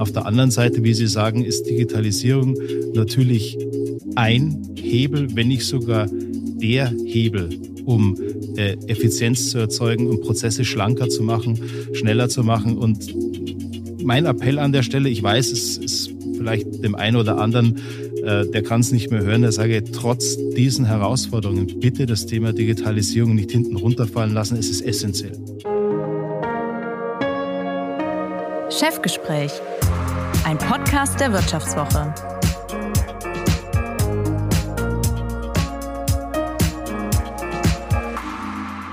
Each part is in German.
Auf der anderen Seite, wie Sie sagen, ist Digitalisierung natürlich ein Hebel, wenn nicht sogar der Hebel, um äh, Effizienz zu erzeugen, um Prozesse schlanker zu machen, schneller zu machen. Und mein Appell an der Stelle, ich weiß, es ist vielleicht dem einen oder anderen, äh, der kann es nicht mehr hören, der sage, trotz diesen Herausforderungen bitte das Thema Digitalisierung nicht hinten runterfallen lassen, es ist essentiell. Chefgespräch, ein Podcast der Wirtschaftswoche.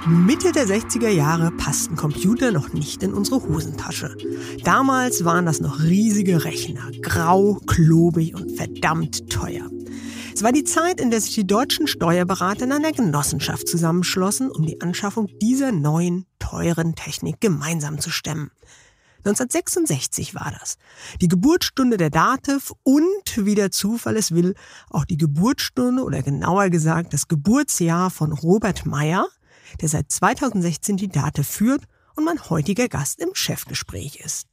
Mitte der 60er Jahre passten Computer noch nicht in unsere Hosentasche. Damals waren das noch riesige Rechner, grau, klobig und verdammt teuer. Es war die Zeit, in der sich die deutschen Steuerberater in einer Genossenschaft zusammenschlossen, um die Anschaffung dieser neuen, teuren Technik gemeinsam zu stemmen. 1966 war das. Die Geburtsstunde der Dativ und, wie der Zufall es will, auch die Geburtsstunde oder genauer gesagt das Geburtsjahr von Robert Meyer, der seit 2016 die Dativ führt und mein heutiger Gast im Chefgespräch ist.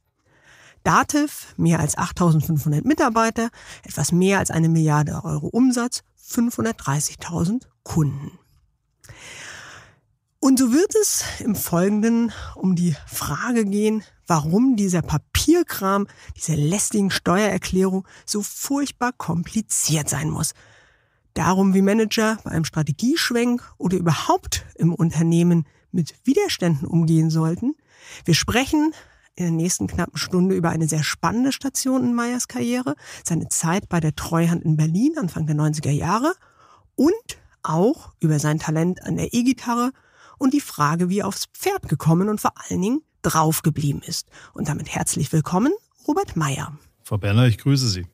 Dativ, mehr als 8500 Mitarbeiter, etwas mehr als eine Milliarde Euro Umsatz, 530.000 Kunden. Und so wird es im Folgenden um die Frage gehen, warum dieser Papierkram, diese lästigen Steuererklärung so furchtbar kompliziert sein muss. Darum, wie Manager bei einem Strategieschwenk oder überhaupt im Unternehmen mit Widerständen umgehen sollten. Wir sprechen in der nächsten knappen Stunde über eine sehr spannende Station in Meyers Karriere, seine Zeit bei der Treuhand in Berlin Anfang der 90er Jahre und auch über sein Talent an der E-Gitarre und die Frage, wie er aufs Pferd gekommen und vor allen Dingen, drauf geblieben ist. Und damit herzlich willkommen, Robert Meyer. Frau Berner, ich grüße Sie.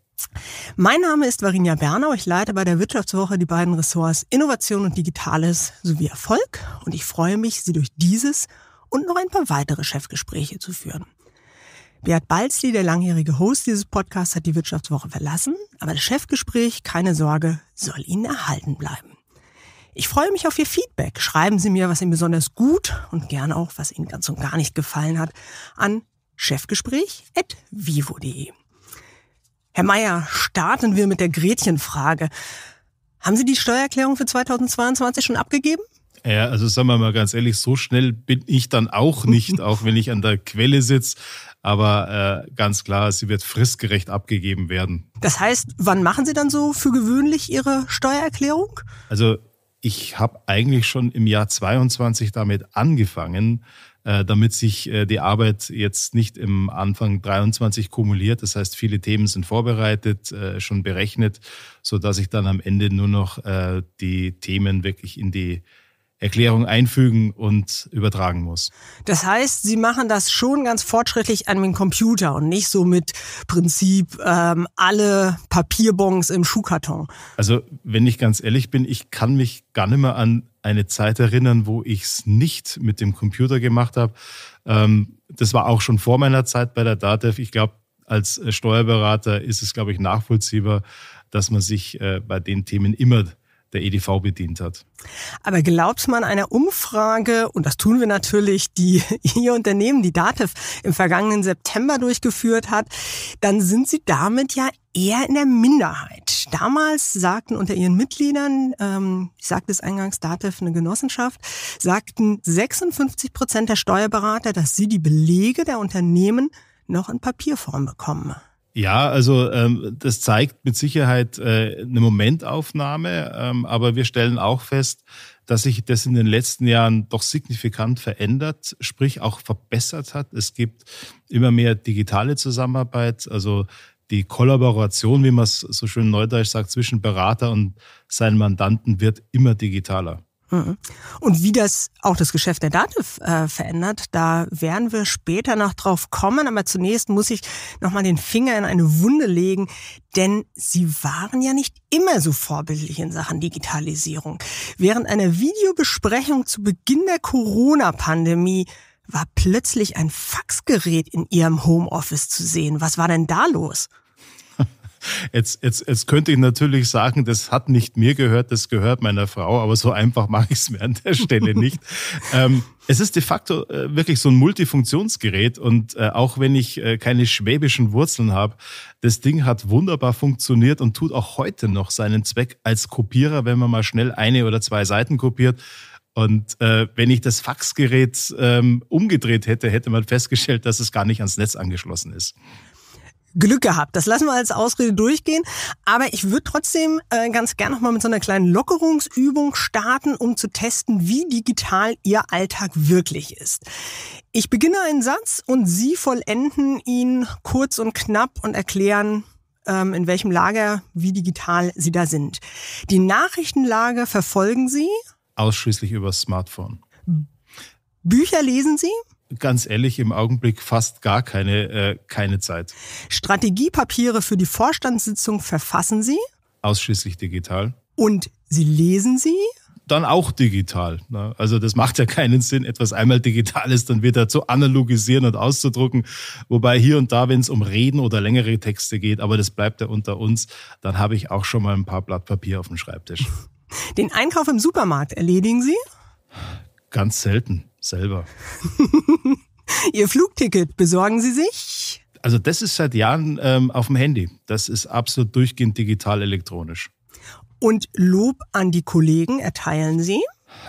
Mein Name ist Varinia Bernau. Ich leite bei der Wirtschaftswoche die beiden Ressorts Innovation und Digitales sowie Erfolg. Und ich freue mich, Sie durch dieses und noch ein paar weitere Chefgespräche zu führen. Beat Balzli, der langjährige Host dieses Podcasts, hat die Wirtschaftswoche verlassen. Aber das Chefgespräch, keine Sorge, soll Ihnen erhalten bleiben. Ich freue mich auf Ihr Feedback. Schreiben Sie mir, was Ihnen besonders gut und gern auch, was Ihnen ganz und gar nicht gefallen hat, an chefgespräch.vivo.de. Herr Mayer, starten wir mit der Gretchenfrage. Haben Sie die Steuererklärung für 2022 schon abgegeben? Ja, also sagen wir mal ganz ehrlich, so schnell bin ich dann auch nicht, auch wenn ich an der Quelle sitze. Aber äh, ganz klar, sie wird fristgerecht abgegeben werden. Das heißt, wann machen Sie dann so für gewöhnlich Ihre Steuererklärung? Also ich habe eigentlich schon im Jahr 22 damit angefangen, äh, damit sich äh, die Arbeit jetzt nicht im Anfang 23 kumuliert. Das heißt, viele Themen sind vorbereitet, äh, schon berechnet, sodass ich dann am Ende nur noch die Themen wirklich in die Erklärung einfügen und übertragen muss. Das heißt, Sie machen das schon ganz fortschrittlich an dem Computer und nicht so mit Prinzip ähm, alle Papierbons im Schuhkarton. Also wenn ich ganz ehrlich bin, ich kann mich gar nicht mehr an eine Zeit erinnern, wo ich es nicht mit dem Computer gemacht habe. Ähm, das war auch schon vor meiner Zeit bei der DATEV. Ich glaube, als Steuerberater ist es, glaube ich, nachvollziehbar, dass man sich äh, bei den Themen immer der EDV bedient hat. Aber glaubt man einer Umfrage, und das tun wir natürlich, die Ihr Unternehmen, die DATEV, im vergangenen September durchgeführt hat, dann sind Sie damit ja eher in der Minderheit. Damals sagten unter ihren Mitgliedern, ähm, ich sagte es eingangs, DATEV eine Genossenschaft, sagten 56 Prozent der Steuerberater, dass sie die Belege der Unternehmen noch in Papierform bekommen. Ja, also ähm, das zeigt mit Sicherheit äh, eine Momentaufnahme, ähm, aber wir stellen auch fest, dass sich das in den letzten Jahren doch signifikant verändert, sprich auch verbessert hat. Es gibt immer mehr digitale Zusammenarbeit, also die Kollaboration, wie man es so schön neudeutsch sagt, zwischen Berater und seinen Mandanten wird immer digitaler. Mhm. Und wie das auch das Geschäft der Dativ äh, verändert, da werden wir später noch drauf kommen. Aber zunächst muss ich nochmal den Finger in eine Wunde legen, denn sie waren ja nicht immer so vorbildlich in Sachen Digitalisierung. Während einer Videobesprechung zu Beginn der Corona-Pandemie war plötzlich ein Faxgerät in ihrem Homeoffice zu sehen. Was war denn da los? Jetzt, jetzt, jetzt könnte ich natürlich sagen, das hat nicht mir gehört, das gehört meiner Frau, aber so einfach mache ich es mir an der Stelle nicht. ähm, es ist de facto äh, wirklich so ein Multifunktionsgerät und äh, auch wenn ich äh, keine schwäbischen Wurzeln habe, das Ding hat wunderbar funktioniert und tut auch heute noch seinen Zweck als Kopierer, wenn man mal schnell eine oder zwei Seiten kopiert. Und äh, wenn ich das Faxgerät ähm, umgedreht hätte, hätte man festgestellt, dass es gar nicht ans Netz angeschlossen ist. Glück gehabt. Das lassen wir als Ausrede durchgehen. Aber ich würde trotzdem äh, ganz gern nochmal mit so einer kleinen Lockerungsübung starten, um zu testen, wie digital Ihr Alltag wirklich ist. Ich beginne einen Satz und Sie vollenden ihn kurz und knapp und erklären, ähm, in welchem Lager, wie digital Sie da sind. Die Nachrichtenlage verfolgen Sie? Ausschließlich über Smartphone. Bücher lesen Sie? ganz ehrlich im Augenblick fast gar keine, äh, keine Zeit. Strategiepapiere für die Vorstandssitzung verfassen Sie? Ausschließlich digital. Und Sie lesen sie? Dann auch digital. Ne? Also das macht ja keinen Sinn, etwas einmal Digitales dann wieder zu analogisieren und auszudrucken. Wobei hier und da, wenn es um Reden oder längere Texte geht, aber das bleibt ja unter uns, dann habe ich auch schon mal ein paar Blatt Papier auf dem Schreibtisch. Den Einkauf im Supermarkt erledigen Sie? ganz selten selber. Ihr Flugticket besorgen Sie sich? Also das ist seit Jahren ähm, auf dem Handy. Das ist absolut durchgehend digital elektronisch. Und Lob an die Kollegen erteilen Sie?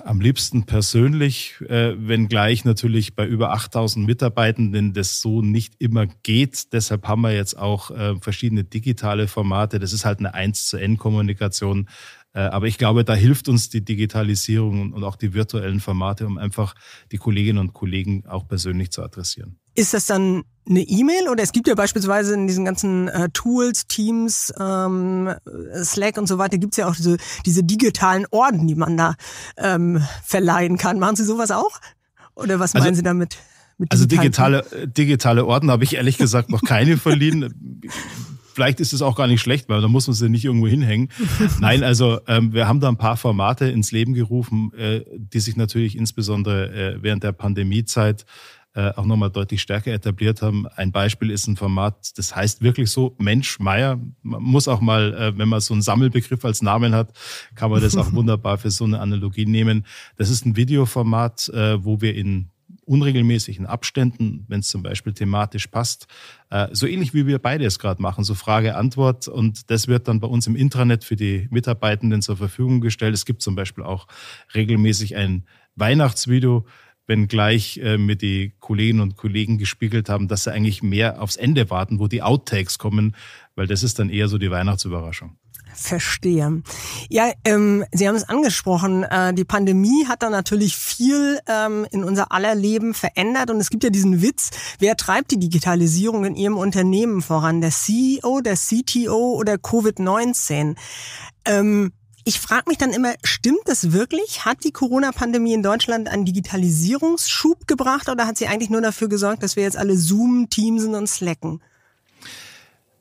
Am liebsten persönlich, äh, wenngleich natürlich bei über 8000 Mitarbeitenden das so nicht immer geht. Deshalb haben wir jetzt auch äh, verschiedene digitale Formate. Das ist halt eine 1 zu N Kommunikation. Äh, aber ich glaube, da hilft uns die Digitalisierung und auch die virtuellen Formate, um einfach die Kolleginnen und Kollegen auch persönlich zu adressieren. Ist das dann eine E-Mail oder es gibt ja beispielsweise in diesen ganzen äh, Tools, Teams, ähm, Slack und so weiter, gibt es ja auch diese, diese, digitalen Orden, die man da ähm, verleihen kann. Machen Sie sowas auch? Oder was also meinen also, Sie damit? also digitale, äh, digitale Orden habe ich ehrlich gesagt noch keine verliehen vielleicht ist es auch gar nicht schlecht, weil da muss man sie ja nicht irgendwo hinhängen. Nein, also ähm, wir haben da ein paar Formate ins Leben gerufen, äh, die sich natürlich insbesondere äh, während der Pandemiezeit äh, auch nochmal deutlich stärker etabliert haben. Ein Beispiel ist ein Format, das heißt wirklich so Mensch Meier. Man muss auch mal, äh, wenn man so einen Sammelbegriff als Namen hat, kann man das auch wunderbar für so eine Analogie nehmen. Das ist ein Videoformat, äh, wo wir in unregelmäßigen Abständen, wenn es zum Beispiel thematisch passt. Äh, so ähnlich wie wir beide es gerade machen, so Frage, Antwort. Und das wird dann bei uns im Intranet für die Mitarbeitenden zur Verfügung gestellt. Es gibt zum Beispiel auch regelmäßig ein Weihnachtsvideo, wenn gleich äh, mir die Kolleginnen und Kollegen gespiegelt haben, dass sie eigentlich mehr aufs Ende warten, wo die Outtakes kommen, weil das ist dann eher so die Weihnachtsüberraschung. Verstehe. Ja, ähm, Sie haben es angesprochen. Äh, die Pandemie hat da natürlich viel ähm, in unser aller Leben verändert. Und es gibt ja diesen Witz, wer treibt die Digitalisierung in Ihrem Unternehmen voran? Der CEO, der CTO oder Covid-19? Ähm, ich frage mich dann immer, stimmt das wirklich? Hat die Corona-Pandemie in Deutschland einen Digitalisierungsschub gebracht oder hat sie eigentlich nur dafür gesorgt, dass wir jetzt alle Zoom, Teamsen und Slacken?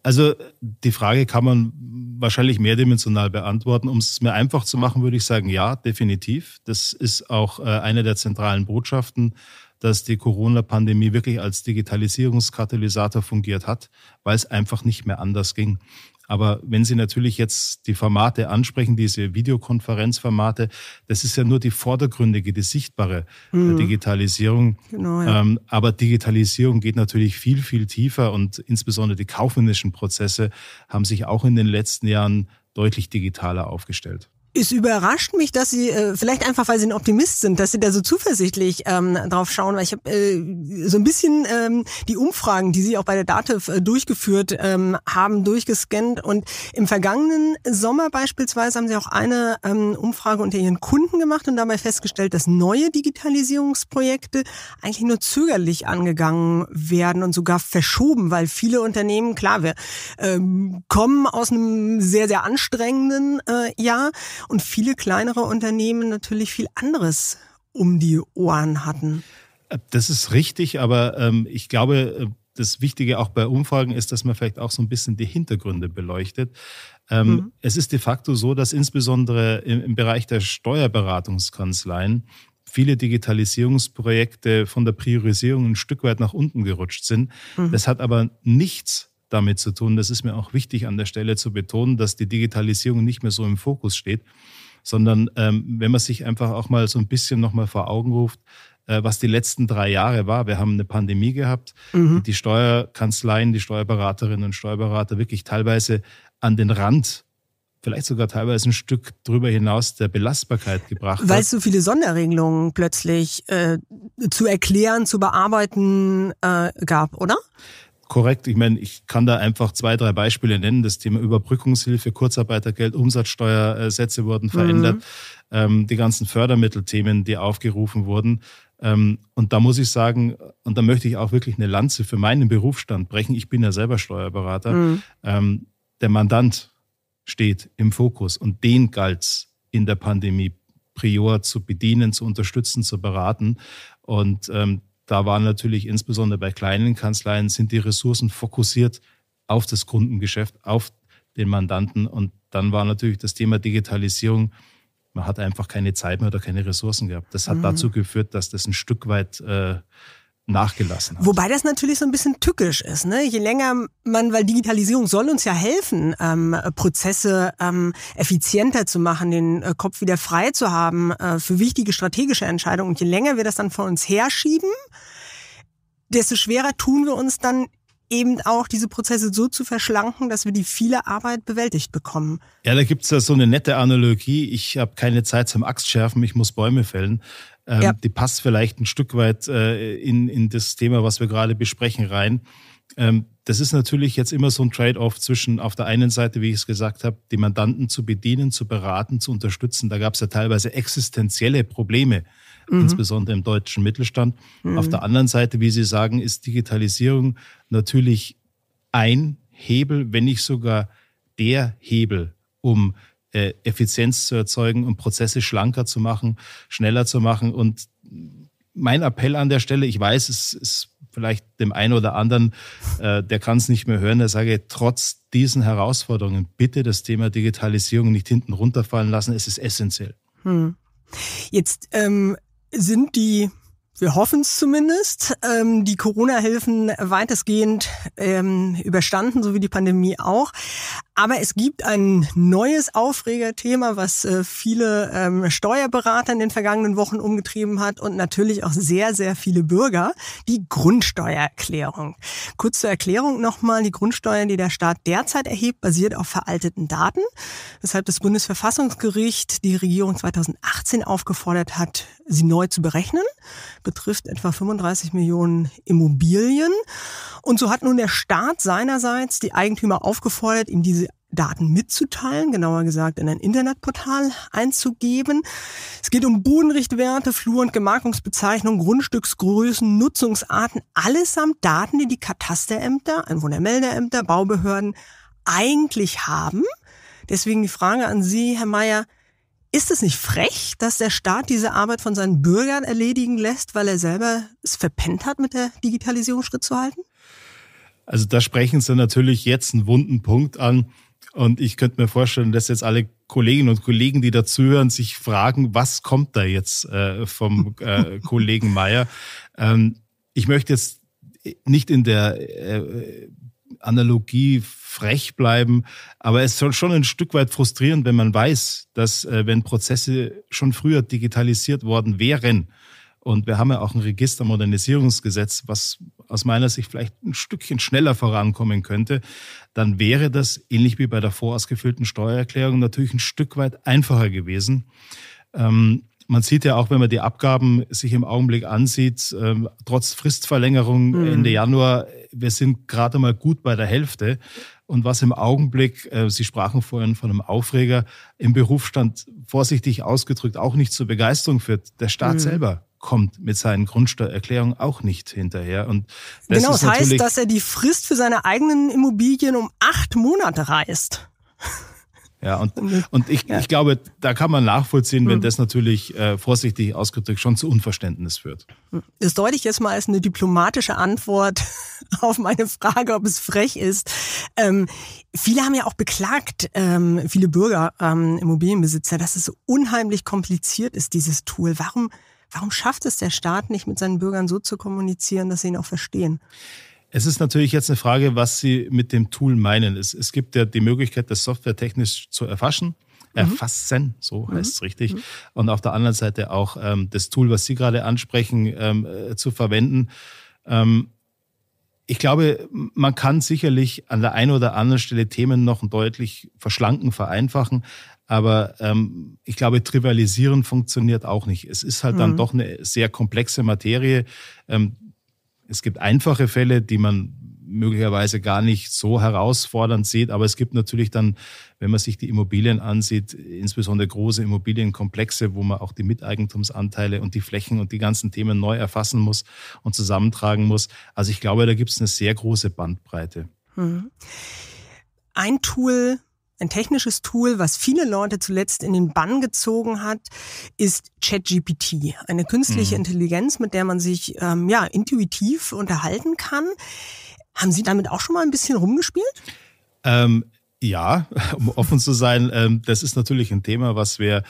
Also die Frage kann man wahrscheinlich mehrdimensional beantworten. Um es mir einfach zu machen, würde ich sagen, ja, definitiv. Das ist auch äh, eine der zentralen Botschaften, dass die Corona-Pandemie wirklich als Digitalisierungskatalysator fungiert hat, weil es einfach nicht mehr anders ging. Aber wenn Sie natürlich jetzt die Formate ansprechen, diese Videokonferenzformate, das ist ja nur die vordergründige, die sichtbare äh, mhm. Digitalisierung. Genau, ja. ähm, aber Digitalisierung geht natürlich viel, viel tiefer und insbesondere die kaufmännischen Prozesse haben sich auch in den letzten Jahren deutlich digitaler aufgestellt es überrascht mich, dass Sie, äh, vielleicht einfach, weil Sie ein Optimist sind, dass Sie da so zuversichtlich ähm, drauf schauen, weil ich habe äh, so ein bisschen ähm, die Umfragen, die Sie auch bei der DATEV äh, durchgeführt ähm, haben, durchgescannt. Und im vergangenen Sommer beispielsweise haben Sie auch eine ähm, Umfrage unter Ihren Kunden gemacht und dabei festgestellt, dass neue Digitalisierungsprojekte eigentlich nur zögerlich angegangen werden und sogar verschoben, weil viele Unternehmen, klar, wir ähm, kommen aus einem sehr, sehr anstrengenden äh, Jahr und viele kleinere Unternehmen natürlich viel anderes um die Ohren hatten. Äh, das ist richtig, aber ähm, ich glaube, äh, das Wichtige auch bei Umfragen ist, dass man vielleicht auch so ein bisschen die Hintergründe beleuchtet. Ähm, mhm. Es ist de facto so, dass insbesondere im, im Bereich der Steuerberatungskanzleien viele Digitalisierungsprojekte von der Priorisierung ein Stück weit nach unten gerutscht sind. Mhm. Das hat aber nichts damit zu tun. Das ist mir auch wichtig an der Stelle zu betonen, dass die Digitalisierung nicht mehr so im Fokus steht, sondern ähm, wenn man sich einfach auch mal so ein bisschen nochmal vor Augen ruft, äh, was die letzten drei Jahre war. Wir haben eine Pandemie gehabt, mhm. die Steuerkanzleien, die Steuerberaterinnen und Steuerberater wirklich teilweise an den Rand vielleicht sogar teilweise ein Stück drüber hinaus der Belastbarkeit gebracht Weil es so viele Sonderregelungen plötzlich äh, zu erklären, zu bearbeiten äh, gab, oder? korrekt. Ich meine, ich kann da einfach zwei, drei Beispiele nennen. Das Thema Überbrückungshilfe, Kurzarbeitergeld, Umsatzsteuersätze wurden mhm. verändert, mhm. die ganzen Fördermittelthemen, die aufgerufen wurden. Ähm, und da muss ich sagen, und da möchte ich auch wirklich eine Lanze für meinen Berufsstand brechen. Ich bin ja selber Steuerberater. Mhm. Ähm, der Mandant steht im Fokus und den galt es in der Pandemie prior zu bedienen, zu unterstützen, zu beraten. Und ähm, da waren natürlich insbesondere bei kleinen Kanzleien sind die Ressourcen fokussiert auf das Kundengeschäft, auf den Mandanten. Und dann war natürlich das Thema Digitalisierung, man hat einfach keine Zeit mehr oder keine Ressourcen gehabt. Das hat mhm. dazu geführt, dass das ein Stück weit äh, nachgelassen hat. Wobei das natürlich so ein bisschen tückisch ist. Ne? Je länger man, weil Digitalisierung soll uns ja helfen, ähm, Prozesse ähm, effizienter zu machen, den äh, Kopf wieder frei zu haben äh, für wichtige strategische Entscheidungen. Und je länger wir das dann vor uns herschieben, desto schwerer tun wir uns dann eben auch diese Prozesse so zu verschlanken, dass wir die viele Arbeit bewältigt bekommen. Ja, da gibt es ja so eine nette Analogie. Ich habe keine Zeit zum Axtschärfen, ich muss Bäume fällen ähm, ja. die passt vielleicht ein Stück weit äh, in, in das Thema, was wir gerade besprechen, rein. Ähm, das ist natürlich jetzt immer so ein Trade-off zwischen auf der einen Seite, wie ich es gesagt habe, die Mandanten zu bedienen, zu beraten, zu unterstützen. Da gab es ja teilweise existenzielle Probleme, mhm. insbesondere im deutschen Mittelstand. Mhm. Auf der anderen Seite, wie Sie sagen, ist Digitalisierung natürlich ein Hebel, wenn nicht sogar der Hebel, um äh, Effizienz zu erzeugen und Prozesse schlanker zu machen, schneller zu machen. Und mein Appell an der Stelle, ich weiß, es ist vielleicht dem einen oder anderen, äh, der kann es nicht mehr hören, der sage, trotz diesen Herausforderungen bitte das Thema Digitalisierung nicht hinten runterfallen lassen, es ist essentiell. Hm. Jetzt ähm, sind die wir hoffen es zumindest. Ähm, die Corona-Hilfen weitestgehend ähm, überstanden, so wie die Pandemie auch. Aber es gibt ein neues Aufregerthema, was äh, viele ähm, Steuerberater in den vergangenen Wochen umgetrieben hat und natürlich auch sehr, sehr viele Bürger, die Grundsteuererklärung. Kurz zur Erklärung nochmal, die Grundsteuer, die der Staat derzeit erhebt, basiert auf veralteten Daten, weshalb das Bundesverfassungsgericht die Regierung 2018 aufgefordert hat, sie neu zu berechnen. Betrifft etwa 35 Millionen Immobilien. Und so hat nun der Staat seinerseits die Eigentümer aufgefordert, ihm diese Daten mitzuteilen, genauer gesagt in ein Internetportal einzugeben. Es geht um Bodenrichtwerte, Flur- und Gemarkungsbezeichnungen, Grundstücksgrößen, Nutzungsarten, allesamt Daten, die die Katasterämter, Einwohnermeldeämter, Baubehörden eigentlich haben. Deswegen die Frage an Sie, Herr Mayer, ist es nicht frech, dass der Staat diese Arbeit von seinen Bürgern erledigen lässt, weil er selber es verpennt hat, mit der Digitalisierung Schritt zu halten? Also da sprechen Sie natürlich jetzt einen wunden Punkt an. Und ich könnte mir vorstellen, dass jetzt alle Kolleginnen und Kollegen, die dazuhören, sich fragen, was kommt da jetzt äh, vom äh, Kollegen Mayer? Ähm, ich möchte jetzt nicht in der äh, Analogie frech bleiben, aber es soll schon ein Stück weit frustrierend, wenn man weiß, dass äh, wenn Prozesse schon früher digitalisiert worden wären, und wir haben ja auch ein Registermodernisierungsgesetz, was aus meiner Sicht vielleicht ein Stückchen schneller vorankommen könnte, dann wäre das ähnlich wie bei der vorausgefüllten Steuererklärung natürlich ein Stück weit einfacher gewesen. Ähm, man sieht ja auch, wenn man die Abgaben sich im Augenblick ansieht, ähm, trotz Fristverlängerung mhm. Ende Januar, wir sind gerade mal gut bei der Hälfte. Und was im Augenblick, äh, Sie sprachen vorhin von einem Aufreger, im Berufsstand vorsichtig ausgedrückt auch nicht zur Begeisterung führt, der Staat mhm. selber kommt mit seinen Grundsteuererklärungen auch nicht hinterher. Und das genau, das heißt, dass er die Frist für seine eigenen Immobilien um acht Monate reißt. Ja, und, und ich, ja. ich glaube, da kann man nachvollziehen, wenn mhm. das natürlich äh, vorsichtig ausgedrückt schon zu Unverständnis führt. Das deute ich jetzt mal als eine diplomatische Antwort auf meine Frage, ob es frech ist. Ähm, viele haben ja auch beklagt, ähm, viele Bürger, ähm, Immobilienbesitzer, dass es so unheimlich kompliziert ist, dieses Tool. Warum Warum schafft es der Staat nicht, mit seinen Bürgern so zu kommunizieren, dass sie ihn auch verstehen? Es ist natürlich jetzt eine Frage, was Sie mit dem Tool meinen. Es, es gibt ja die Möglichkeit, das Software technisch zu erfassen. Mhm. Erfassen, so mhm. heißt es richtig. Mhm. Und auf der anderen Seite auch ähm, das Tool, was Sie gerade ansprechen, ähm, äh, zu verwenden. Ähm, ich glaube, man kann sicherlich an der einen oder anderen Stelle Themen noch deutlich verschlanken, vereinfachen. Aber ähm, ich glaube, trivialisieren funktioniert auch nicht. Es ist halt mhm. dann doch eine sehr komplexe Materie. Ähm, es gibt einfache Fälle, die man möglicherweise gar nicht so herausfordernd sieht. Aber es gibt natürlich dann, wenn man sich die Immobilien ansieht, insbesondere große Immobilienkomplexe, wo man auch die Miteigentumsanteile und die Flächen und die ganzen Themen neu erfassen muss und zusammentragen muss. Also ich glaube, da gibt es eine sehr große Bandbreite. Hm. Ein Tool, ein technisches Tool, was viele Leute zuletzt in den Bann gezogen hat, ist ChatGPT, eine künstliche mhm. Intelligenz, mit der man sich ähm, ja intuitiv unterhalten kann. Haben Sie damit auch schon mal ein bisschen rumgespielt? Ähm, ja, um offen zu sein, ähm, das ist natürlich ein Thema, was wir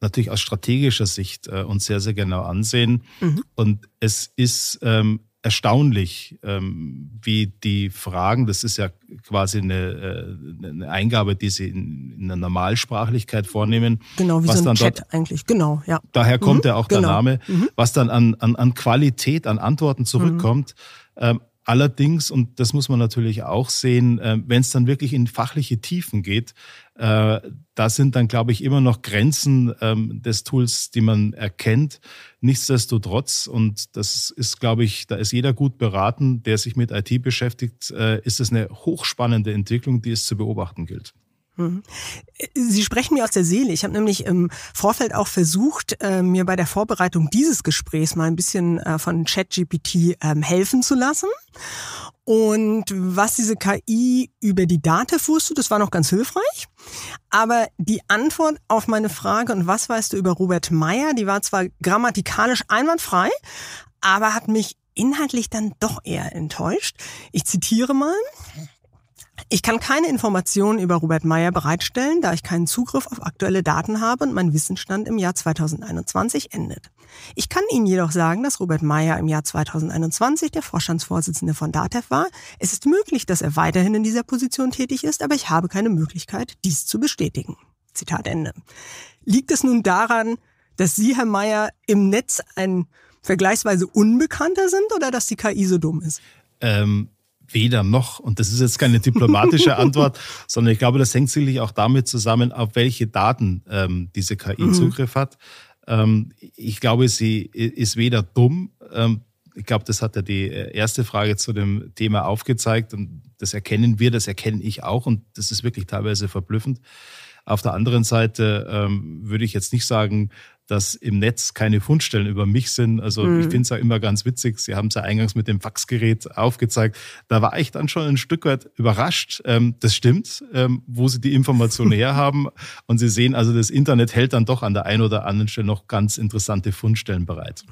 natürlich aus strategischer Sicht äh, uns sehr, sehr genau ansehen. Mhm. Und es ist ähm, erstaunlich, ähm, wie die Fragen, das ist ja quasi eine, äh, eine Eingabe, die sie in, in, der Normalsprachlichkeit vornehmen. Genau, wie was so ein Chat dort, eigentlich, genau, ja. Daher kommt mhm, ja auch genau. der Name, mhm. was dann an, an, an Qualität, an Antworten zurückkommt. Mhm. Ähm, Allerdings, und das muss man natürlich auch sehen, äh, wenn es dann wirklich in fachliche Tiefen geht, äh, da sind dann, glaube ich, immer noch Grenzen ähm, des Tools, die man erkennt. Nichtsdestotrotz, und das ist, glaube ich, da ist jeder gut beraten, der sich mit IT beschäftigt, äh, ist es eine hochspannende Entwicklung, die es zu beobachten gilt. Mhm. Sie sprechen mir aus der Seele. Ich habe nämlich im Vorfeld auch versucht, äh, mir bei der Vorbereitung dieses Gesprächs mal ein bisschen äh, von ChatGPT ähm, helfen zu lassen. Und was diese KI über die Datev wusste, das war noch ganz hilfreich. Aber die Antwort auf meine Frage, und was weißt du über Robert Meyer, die war zwar grammatikalisch einwandfrei, aber hat mich inhaltlich dann doch eher enttäuscht. Ich zitiere mal. Ich kann keine Informationen über Robert Meyer bereitstellen, da ich keinen Zugriff auf aktuelle Daten habe und mein Wissensstand im Jahr 2021 endet. Ich kann Ihnen jedoch sagen, dass Robert Meyer im Jahr 2021 der Vorstandsvorsitzende von DATEV war. Es ist möglich, dass er weiterhin in dieser Position tätig ist, aber ich habe keine Möglichkeit, dies zu bestätigen. Zitat Ende. Liegt es nun daran, dass Sie, Herr Meyer, im Netz ein vergleichsweise Unbekannter sind oder dass die KI so dumm ist? Ähm weder noch. Und das ist jetzt keine diplomatische Antwort, sondern ich glaube, das hängt sicherlich auch damit zusammen, auf welche Daten ähm, diese KI mhm. Zugriff hat. Ähm, ich glaube, sie ist weder dumm. Ähm, ich glaube, das hat ja die äh, erste Frage zu dem Thema aufgezeigt. Und das erkennen wir, das erkenne ich auch. Und das ist wirklich teilweise verblüffend. Auf der anderen Seite ähm, würde ich jetzt nicht sagen, dass im Netz keine Fundstellen über mich sind. Also mhm. ich finde es ja immer ganz witzig. Sie haben es ja eingangs mit dem Faxgerät aufgezeigt. Da war ich dann schon ein Stück weit überrascht. Ähm, das stimmt, ähm, wo Sie die Information herhaben. Und Sie sehen also, das Internet hält dann doch an der einen oder anderen Stelle noch ganz interessante Fundstellen bereit.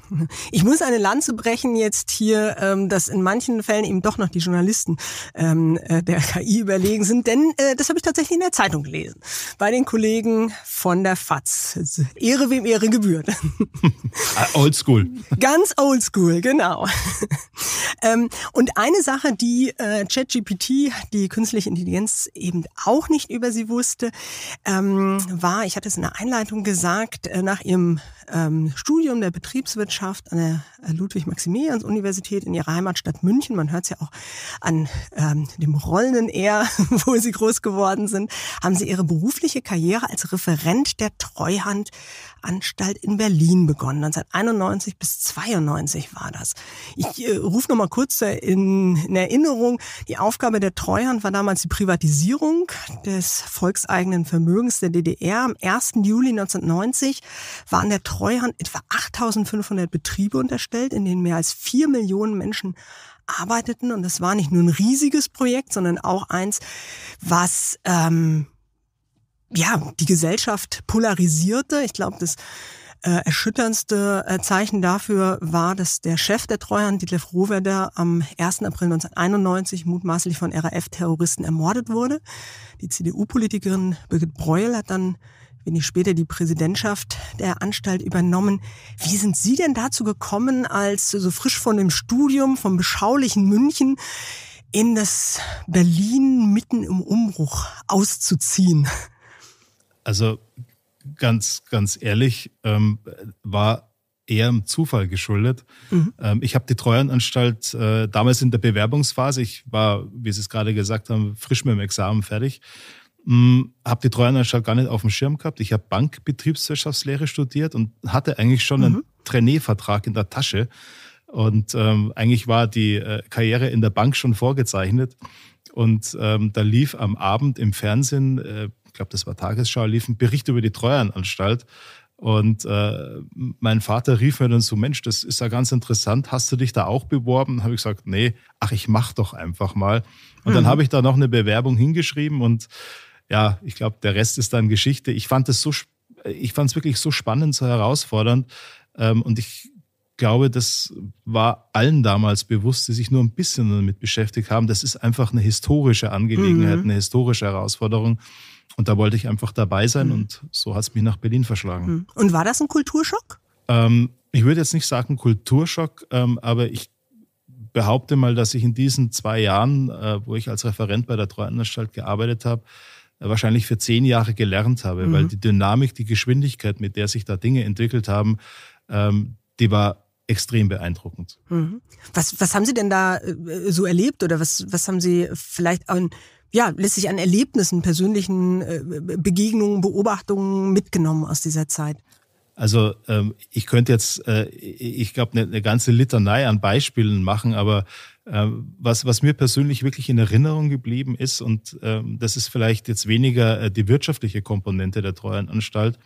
Ich muss eine Lanze brechen jetzt hier, ähm, dass in manchen Fällen eben doch noch die Journalisten ähm, äh, der KI überlegen sind. Denn äh, das habe ich tatsächlich in der Zeitung gelesen. Bei den Kollegen von der FAZ. Ehre wem Ehre Ihre Gebühren. Ah, oldschool. Ganz oldschool, genau. Ähm, und eine Sache, die äh, ChatGPT, die künstliche Intelligenz eben auch nicht über sie wusste, ähm, war, ich hatte es in der Einleitung gesagt, äh, nach ihrem ähm, Studium der Betriebswirtschaft an der äh, Ludwig-Maximilians-Universität in ihrer Heimatstadt München. Man hört es ja auch an ähm, dem rollenden R, wo sie groß geworden sind, haben sie ihre berufliche Karriere als Referent der Treuhandanstalt in Berlin begonnen. 1991 bis 92 war das. Ich äh, rufe noch kurz in, in Erinnerung: Die Aufgabe der Treuhand war damals die Privatisierung des volkseigenen Vermögens der DDR. Am 1. Juli 1990 war an der Treuhand Betreuern etwa 8500 Betriebe unterstellt, in denen mehr als 4 Millionen Menschen arbeiteten. Und das war nicht nur ein riesiges Projekt, sondern auch eins, was ähm, ja die Gesellschaft polarisierte. Ich glaube, das äh, erschütterndste äh, Zeichen dafür war, dass der Chef der Treuhand, Dietlef Rohwerder, am 1. April 1991 mutmaßlich von RAF-Terroristen ermordet wurde. Die CDU-Politikerin Birgit Breuel hat dann wenig später die Präsidentschaft der Anstalt übernommen. Wie sind Sie denn dazu gekommen, als so frisch von dem Studium, vom beschaulichen München in das Berlin mitten im Umbruch auszuziehen? Also ganz, ganz ehrlich, ähm, war eher im Zufall geschuldet. Mhm. Ähm, ich habe die Treuhandanstalt äh, damals in der Bewerbungsphase, ich war, wie Sie es gerade gesagt haben, frisch mit dem Examen fertig, hm, habe die Treuhandanstalt gar nicht auf dem Schirm gehabt. Ich habe Bankbetriebswirtschaftslehre studiert und hatte eigentlich schon mhm. einen Trainee-Vertrag in der Tasche. Und ähm, eigentlich war die äh, Karriere in der Bank schon vorgezeichnet. Und ähm, da lief am Abend im Fernsehen, äh, ich glaube, das war Tagesschau, lief ein Bericht über die Treuhandanstalt. Und äh, mein Vater rief mir dann so: Mensch, das ist ja ganz interessant. Hast du dich da auch beworben? Habe ich gesagt: Nee, ach, ich mach doch einfach mal. Und mhm. dann habe ich da noch eine Bewerbung hingeschrieben und ja, ich glaube, der Rest ist dann Geschichte. Ich fand es so, ich fand es wirklich so spannend, so herausfordernd. Ähm, und ich glaube, das war allen damals bewusst, die sich nur ein bisschen damit beschäftigt haben. Das ist einfach eine historische Angelegenheit, mhm. eine historische Herausforderung. Und da wollte ich einfach dabei sein mhm. und so hat es mich nach Berlin verschlagen. Mhm. Und war das ein Kulturschock? Ähm, ich würde jetzt nicht sagen Kulturschock, ähm, aber ich behaupte mal, dass ich in diesen zwei Jahren, äh, wo ich als Referent bei der Treuhandanstalt gearbeitet habe, wahrscheinlich für zehn Jahre gelernt habe, mhm. weil die Dynamik, die Geschwindigkeit, mit der sich da Dinge entwickelt haben, ähm, die war extrem beeindruckend. Mhm. Was, was haben Sie denn da äh, äh, so erlebt oder was, was haben Sie vielleicht an, ja, lässt sich an Erlebnissen, persönlichen äh, Begegnungen, Beobachtungen mitgenommen aus dieser Zeit? Also ähm, ich könnte jetzt, äh, ich glaube, eine, eine ganze Litanei an Beispielen machen, aber äh, was, was mir persönlich wirklich in Erinnerung geblieben ist, und ähm, das ist vielleicht jetzt weniger äh, die wirtschaftliche Komponente der Treuhandanstalt,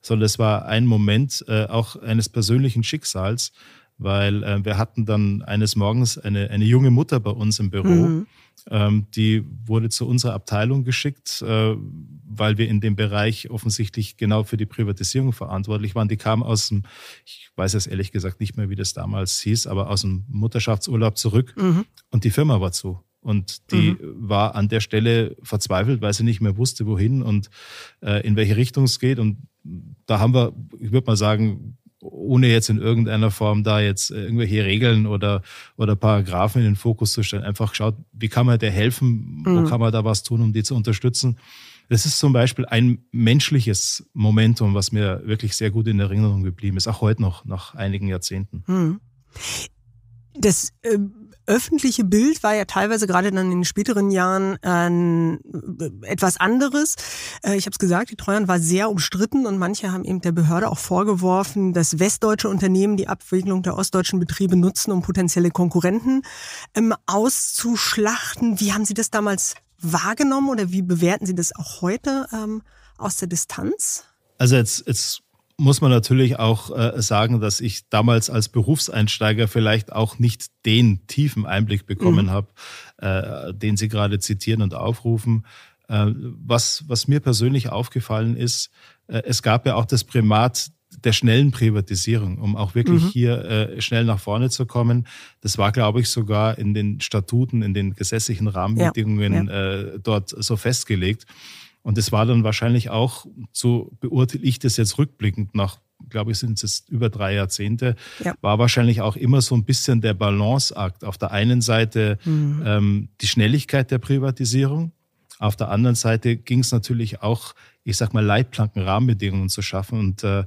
sondern es war ein Moment äh, auch eines persönlichen Schicksals, weil äh, wir hatten dann eines Morgens eine, eine junge Mutter bei uns im Büro, mhm. ähm, die wurde zu unserer Abteilung geschickt, äh, weil wir in dem Bereich offensichtlich genau für die Privatisierung verantwortlich waren. Die kam aus dem, ich weiß es ehrlich gesagt nicht mehr, wie das damals hieß, aber aus dem Mutterschaftsurlaub zurück mhm. und die Firma war zu. Und die mhm. war an der Stelle verzweifelt, weil sie nicht mehr wusste, wohin und äh, in welche Richtung es geht. Und da haben wir, ich würde mal sagen, ohne jetzt in irgendeiner Form da jetzt äh, irgendwelche Regeln oder, oder Paragraphen in den Fokus zu stellen, einfach geschaut, wie kann man der helfen, wo mhm. kann man da was tun, um die zu unterstützen. Das ist zum Beispiel ein menschliches Momentum, was mir wirklich sehr gut in Erinnerung geblieben ist, auch heute noch, nach einigen Jahrzehnten. Mhm. Das ähm öffentliche Bild war ja teilweise gerade dann in den späteren Jahren ähm, etwas anderes. Äh, ich habe es gesagt, die Treuhand war sehr umstritten und manche haben eben der Behörde auch vorgeworfen, dass westdeutsche Unternehmen die Abwicklung der ostdeutschen Betriebe nutzen, um potenzielle Konkurrenten ähm, auszuschlachten. Wie haben Sie das damals wahrgenommen oder wie bewerten Sie das auch heute ähm, aus der Distanz? Also jetzt, jetzt muss man natürlich auch äh, sagen, dass ich damals als Berufseinsteiger vielleicht auch nicht den tiefen Einblick bekommen mhm. habe, äh, den Sie gerade zitieren und aufrufen. Äh, was, was mir persönlich aufgefallen ist, es gab ja auch das Primat der schnellen Privatisierung, um auch wirklich mhm. hier schnell nach vorne zu kommen. Das war, glaube ich, sogar in den Statuten, in den gesetzlichen Rahmenbedingungen ja, ja. dort so festgelegt. Und es war dann wahrscheinlich auch, so beurteile ich das jetzt rückblickend nach, glaube ich, sind es jetzt über drei Jahrzehnte, ja. war wahrscheinlich auch immer so ein bisschen der Balanceakt. Auf der einen Seite mhm. ähm, die Schnelligkeit der Privatisierung, auf der anderen Seite ging es natürlich auch, ich sag mal, Leitplanken, Rahmenbedingungen zu schaffen. Und äh,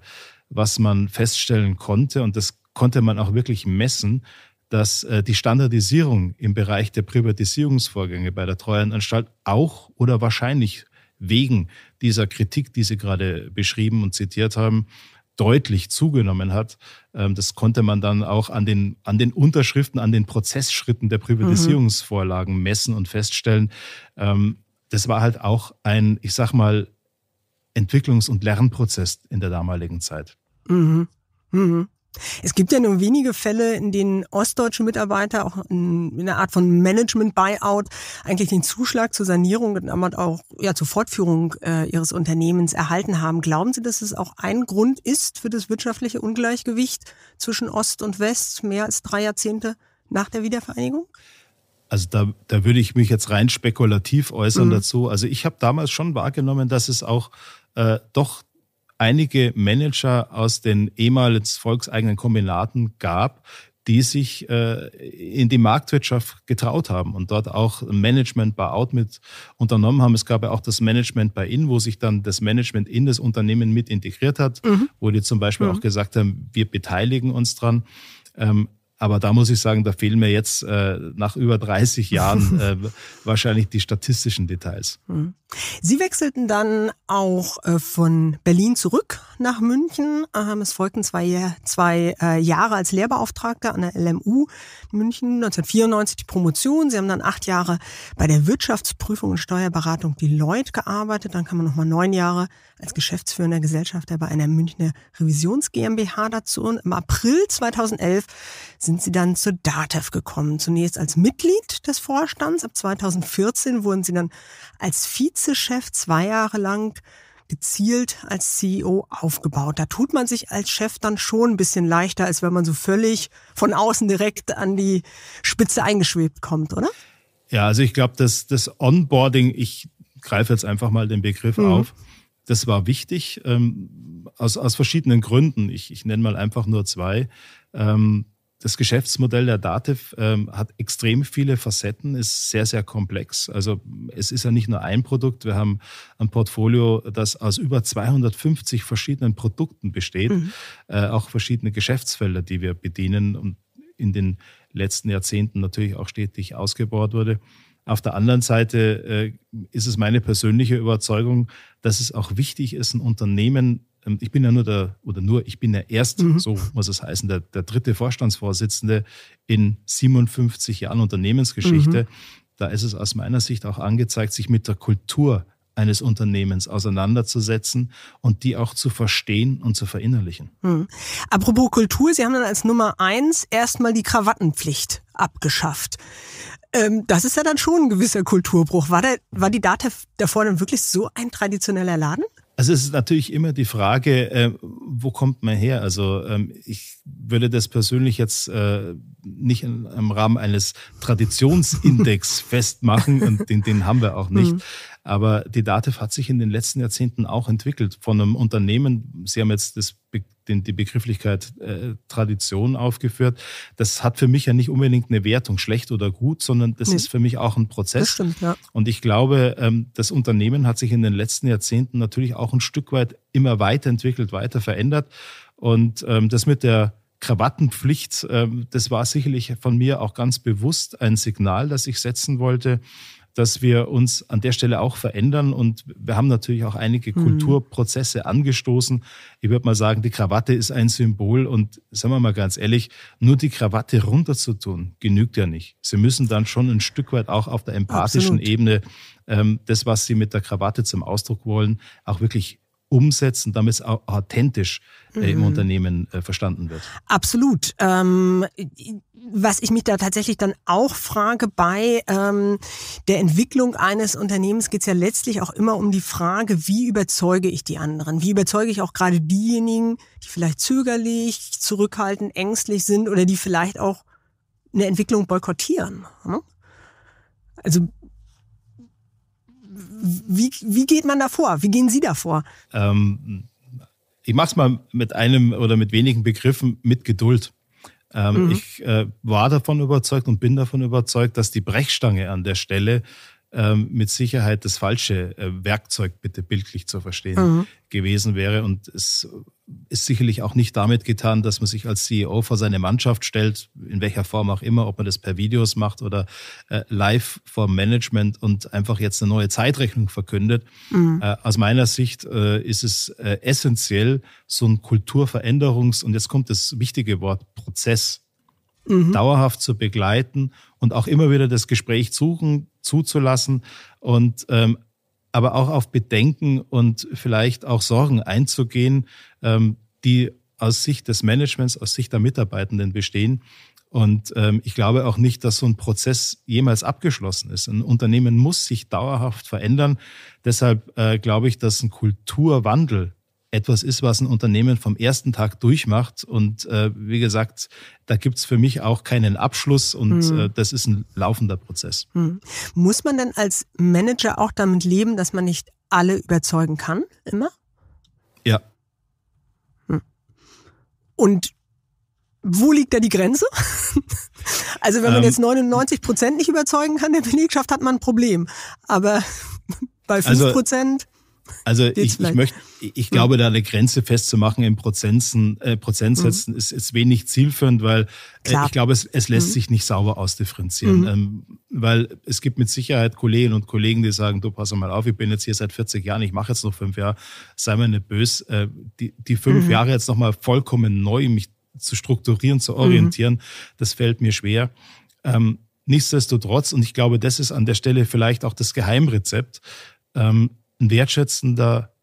was man feststellen konnte, und das konnte man auch wirklich messen, dass äh, die Standardisierung im Bereich der Privatisierungsvorgänge bei der Treuhandanstalt auch oder wahrscheinlich wegen dieser Kritik, die Sie gerade beschrieben und zitiert haben, deutlich zugenommen hat. Ähm, das konnte man dann auch an den, an den Unterschriften, an den Prozessschritten der Privatisierungsvorlagen mhm. messen und feststellen. Ähm, das war halt auch ein, ich sag mal, Entwicklungs- und Lernprozess in der damaligen Zeit. Mhm. Mhm. Es gibt ja nur wenige Fälle, in denen ostdeutsche Mitarbeiter auch in, in einer Art von Management-Buyout eigentlich den Zuschlag zur Sanierung und auch ja, zur Fortführung äh, ihres Unternehmens erhalten haben. Glauben Sie, dass es auch ein Grund ist für das wirtschaftliche Ungleichgewicht zwischen Ost und West mehr als drei Jahrzehnte nach der Wiedervereinigung? Also da, da würde ich mich jetzt rein spekulativ äußern mhm. dazu. Also ich habe damals schon wahrgenommen, dass es auch äh, doch einige Manager aus den ehemals volkseigenen Kombinaten gab, die sich äh, in die Marktwirtschaft getraut haben und dort auch Management bei Out mit unternommen haben. Es gab ja auch das Management bei In, wo sich dann das Management in das Unternehmen mit integriert hat, mhm. wo die zum Beispiel mhm. auch gesagt haben, wir beteiligen uns dran. Ähm, aber da muss ich sagen, da fehlen mir jetzt äh, nach über 30 Jahren äh, wahrscheinlich die statistischen Details. Mhm. Sie wechselten dann auch äh, von Berlin zurück nach München. Ähm, es folgten zwei, zwei äh, Jahre als Lehrbeauftragter an der LMU München, 1994 die Promotion. Sie haben dann acht Jahre bei der Wirtschaftsprüfung und Steuerberatung Deloitte gearbeitet. Dann kam man nochmal neun Jahre als geschäftsführender Gesellschafter bei einer Münchner Revisions GmbH dazu. Und im April 2011 sind sie dann zur DATEV gekommen. Zunächst als Mitglied des Vorstands. Ab 2014 wurden sie dann als Vize Vizechef zwei Jahre lang gezielt als CEO aufgebaut. Da tut man sich als Chef dann schon ein bisschen leichter, als wenn man so völlig von außen direkt an die Spitze eingeschwebt kommt, oder? Ja, also ich glaube, das, das Onboarding, ich greife jetzt einfach mal den Begriff mhm. auf, das war wichtig ähm, aus, aus verschiedenen Gründen. Ich, ich nenne mal einfach nur zwei. Ähm, das Geschäftsmodell der Dativ ähm, hat extrem viele Facetten, ist sehr, sehr komplex. Also es ist ja nicht nur ein Produkt. Wir haben ein Portfolio, das aus über 250 verschiedenen Produkten besteht, mhm. äh, auch verschiedene Geschäftsfelder, die wir bedienen und in den letzten Jahrzehnten natürlich auch stetig ausgebaut wurde. Auf der anderen Seite äh, ist es meine persönliche Überzeugung, dass es auch wichtig ist, ein Unternehmen ähm, ich bin ja nur der, oder nur, ich bin ja erst, mhm. so muss es heißen, der, der, dritte Vorstandsvorsitzende in 57 Jahren Unternehmensgeschichte. Mhm. Da ist es aus meiner Sicht auch angezeigt, sich mit der Kultur eines Unternehmens auseinanderzusetzen und die auch zu verstehen und zu verinnerlichen. Mhm. Apropos Kultur, Sie haben dann als Nummer eins erstmal die Krawattenpflicht abgeschafft. Ähm, das ist ja dann schon ein gewisser Kulturbruch. War, der, war die DATEV davor dann wirklich so ein traditioneller Laden? Also es ist natürlich immer die Frage, äh, wo kommt man her? Also ähm, ich würde das persönlich jetzt äh, nicht in, im Rahmen eines Traditionsindex festmachen und den, den haben wir auch nicht. Hm. Aber die DATEV hat sich in den letzten Jahrzehnten auch entwickelt von einem Unternehmen. Sie haben jetzt das den, die Begrifflichkeit äh, Tradition aufgeführt. Das hat für mich ja nicht unbedingt eine Wertung schlecht oder gut, sondern das nee. ist für mich auch ein Prozess. Das stimmt, ja. Und ich glaube, ähm, das Unternehmen hat sich in den letzten Jahrzehnten natürlich auch ein Stück weit immer weiterentwickelt, weiter verändert. Und ähm, das mit der Krawattenpflicht, ähm, das war sicherlich von mir auch ganz bewusst ein Signal, das ich setzen wollte dass wir uns an der Stelle auch verändern. Und wir haben natürlich auch einige mhm. Kulturprozesse angestoßen. Ich würde mal sagen, die Krawatte ist ein Symbol. Und sagen wir mal ganz ehrlich, nur die Krawatte runterzutun, genügt ja nicht. Sie müssen dann schon ein Stück weit auch auf der empathischen Absolut. Ebene ähm, das, was Sie mit der Krawatte zum Ausdruck wollen, auch wirklich umsetzen, damit es authentisch äh, mhm. im Unternehmen äh, verstanden wird. Absolut. Ähm, was ich mich da tatsächlich dann auch frage bei ähm, der Entwicklung eines Unternehmens geht es ja letztlich auch immer um die Frage, wie überzeuge ich die anderen? Wie überzeuge ich auch gerade diejenigen, die vielleicht zögerlich, zurückhaltend, ängstlich sind oder die vielleicht auch eine Entwicklung boykottieren? Hm? Also wie, wie geht man da vor? Wie gehen Sie da vor? Ähm, ich mache es mal mit einem oder mit wenigen Begriffen, mit Geduld. Ähm, mhm. Ich äh, war davon überzeugt und bin davon überzeugt, dass die Brechstange an der Stelle ähm, mit Sicherheit das falsche äh, Werkzeug, bitte bildlich zu verstehen, mhm. gewesen wäre. Und es ist sicherlich auch nicht damit getan, dass man sich als CEO vor seine Mannschaft stellt, in welcher Form auch immer, ob man das per Videos macht oder äh, live vor Management und einfach jetzt eine neue Zeitrechnung verkündet. Mhm. Äh, aus meiner Sicht äh, ist es äh, essentiell, so ein Kulturveränderungs- und jetzt kommt das wichtige Wort Prozess mhm. dauerhaft zu begleiten und auch immer wieder das Gespräch suchen, zuzulassen und ähm, aber auch auf Bedenken und vielleicht auch Sorgen einzugehen, ähm, die aus Sicht des Managements, aus Sicht der Mitarbeitenden bestehen. Und ähm, ich glaube auch nicht, dass so ein Prozess jemals abgeschlossen ist. Ein Unternehmen muss sich dauerhaft verändern. Deshalb äh, glaube ich, dass ein Kulturwandel etwas ist, was ein Unternehmen vom ersten Tag durchmacht. Und äh, wie gesagt, da gibt's für mich auch keinen Abschluss und mhm. äh, das ist ein laufender Prozess. Mhm. Muss man denn als Manager auch damit leben, dass man nicht alle überzeugen kann, immer? Ja. Mhm. Und wo liegt da die Grenze? also wenn man ähm, jetzt 99 Prozent nicht überzeugen kann der Belegschaft, hat man ein Problem. Aber bei 5 also Prozent... Also, also ich, ich, möchte, ich glaube, hm. da eine Grenze festzumachen in Prozenten, äh, Prozentsätzen mhm. ist, ist wenig zielführend, weil äh, ich glaube, es, es lässt mhm. sich nicht sauber ausdifferenzieren. Mhm. Ähm, weil es gibt mit Sicherheit Kolleginnen und Kollegen, die sagen, du pass mal auf, ich bin jetzt hier seit 40 Jahren, ich mache jetzt noch fünf Jahre, sei mir nicht böse. Äh, die, die fünf mhm. Jahre jetzt nochmal vollkommen neu, mich zu strukturieren, zu mhm. orientieren, das fällt mir schwer. Ähm, nichtsdestotrotz, und ich glaube, das ist an der Stelle vielleicht auch das Geheimrezept, ähm, ein wertschätzender,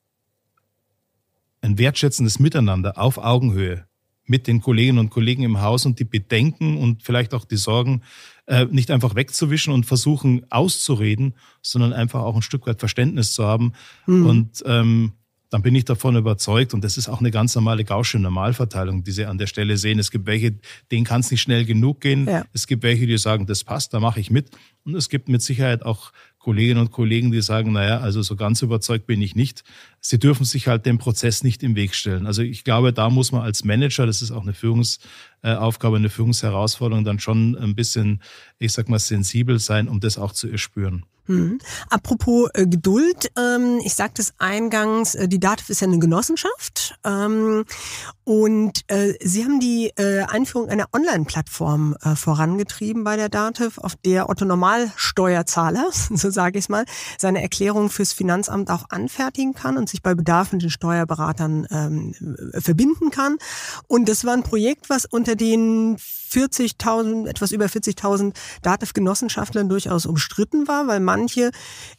ein wertschätzendes Miteinander auf Augenhöhe mit den Kolleginnen und Kollegen im Haus und die Bedenken und vielleicht auch die Sorgen äh, nicht einfach wegzuwischen und versuchen auszureden, sondern einfach auch ein Stück weit Verständnis zu haben. Mhm. Und ähm, dann bin ich davon überzeugt, und das ist auch eine ganz normale gausche Normalverteilung, die Sie an der Stelle sehen. Es gibt welche, denen kann es nicht schnell genug gehen. Ja. Es gibt welche, die sagen, das passt, da mache ich mit. Und es gibt mit Sicherheit auch Kolleginnen und Kollegen, die sagen, naja, also so ganz überzeugt bin ich nicht. Sie dürfen sich halt dem Prozess nicht im Weg stellen. Also ich glaube, da muss man als Manager, das ist auch eine Führungsaufgabe, äh, eine Führungsherausforderung, dann schon ein bisschen, ich sag mal, sensibel sein, um das auch zu erspüren. Hm. Apropos äh, Geduld, ähm, ich sagte es eingangs, äh, die DATEV ist ja eine Genossenschaft ähm, und äh, Sie haben die äh, Einführung einer Online-Plattform äh, vorangetrieben bei der DATEV, auf der Otto Normalsteuerzahler, so sage ich mal, seine Erklärung fürs Finanzamt auch anfertigen kann und sich bei Bedarf mit den Steuerberatern ähm, äh, verbinden kann. Und das war ein Projekt, was unter den 40.000, etwas über 40.000 DATEV-Genossenschaftlern durchaus umstritten war, weil manche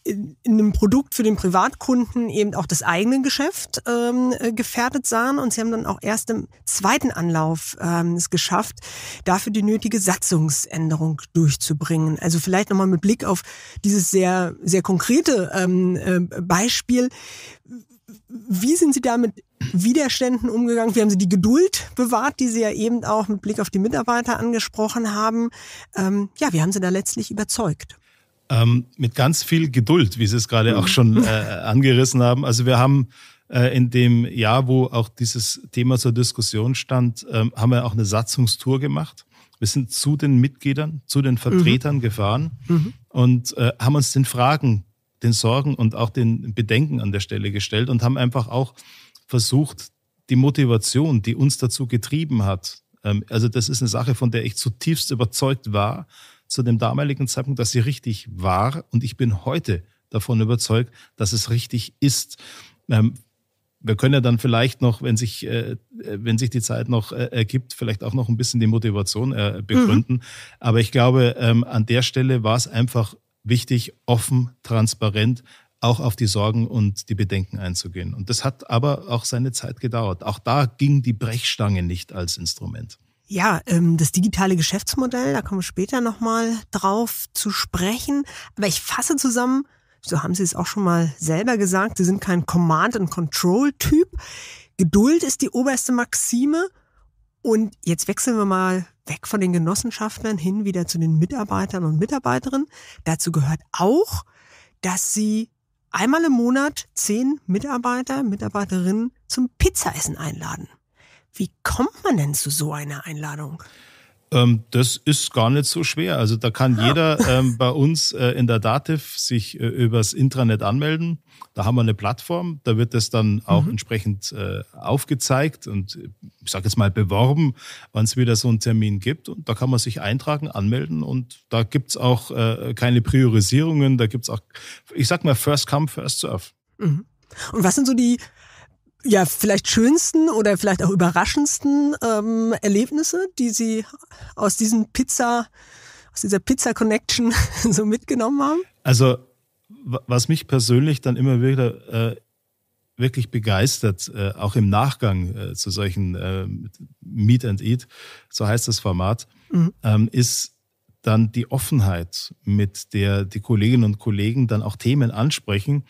in einem Produkt für den Privatkunden eben auch das eigene Geschäft ähm, äh, gefährdet sahen. Und sie haben dann auch erst im zweiten Anlauf ähm, es geschafft, dafür die nötige Satzungsänderung durchzubringen. Also vielleicht nochmal mit Blick auf dieses sehr, sehr konkrete ähm, äh, Beispiel. Wie sind Sie da mit Widerständen umgegangen? Wie haben Sie die Geduld bewahrt, die Sie ja eben auch mit Blick auf die Mitarbeiter angesprochen haben? Ähm, ja, wie haben Sie da letztlich überzeugt? Ähm, mit ganz viel Geduld, wie Sie es gerade auch mhm. schon äh, angerissen haben. Also wir haben äh, in dem Jahr, wo auch dieses Thema zur Diskussion stand, äh, haben wir auch eine Satzungstour gemacht. Wir sind zu den Mitgliedern, zu den mhm. Vertretern mhm. gefahren mhm. und äh, haben uns den Fragen den Sorgen und auch den Bedenken an der Stelle gestellt und haben einfach auch versucht, die Motivation, die uns dazu getrieben hat, ähm, also das ist eine Sache, von der ich zutiefst überzeugt war, zu dem damaligen Zeitpunkt, dass sie richtig war und ich bin heute davon überzeugt, dass es richtig ist. Ähm, wir können ja dann vielleicht noch, wenn sich, äh, äh, wenn sich die Zeit noch äh, ergibt, vielleicht auch noch ein bisschen die Motivation begründen. Mhm. Aber ich glaube, ähm, an der Stelle war es einfach wichtig, offen, transparent auch auf die Sorgen und die Bedenken einzugehen. Und das hat aber auch seine Zeit gedauert. Auch da ging die Brechstange nicht als Instrument. Ja, ähm, das digitale Geschäftsmodell, da kommen wir später nochmal drauf zu sprechen. Aber ich fasse zusammen, so haben Sie es auch schon mal selber gesagt, Sie sind kein Command-and-Control-Typ. Geduld ist die oberste Maxime und jetzt wechseln wir mal weg von den Genossenschaftlern hin wieder zu den Mitarbeitern und Mitarbeiterinnen. Dazu gehört auch, dass sie einmal im Monat zehn Mitarbeiter, Mitarbeiterinnen zum Pizzaessen einladen. Wie kommt man denn zu so einer Einladung? Ähm, das ist gar nicht so schwer. Also da kann ja. Ah. jeder ähm, bei uns äh, in der Dativ sich äh, übers Intranet anmelden. Da haben wir eine Plattform, da wird das dann auch mhm. entsprechend äh, aufgezeigt und ich sage jetzt mal beworben, wann es wieder so einen Termin gibt. Und da kann man sich eintragen, anmelden und da gibt es auch äh, keine Priorisierungen, da gibt es auch, ich sag mal, First Come, First Serve. Mhm. Und was sind so die ja, vielleicht schönsten oder vielleicht auch überraschendsten ähm, Erlebnisse, die Sie aus diesem Pizza, aus dieser Pizza Connection so mitgenommen haben? Also, was mich persönlich dann immer wieder äh, wirklich begeistert, äh, auch im Nachgang äh, zu solchen ähm, Meet and Eat, so heißt das Format, mhm. ähm, ist dann die Offenheit, mit der die Kolleginnen und Kollegen dann auch Themen ansprechen,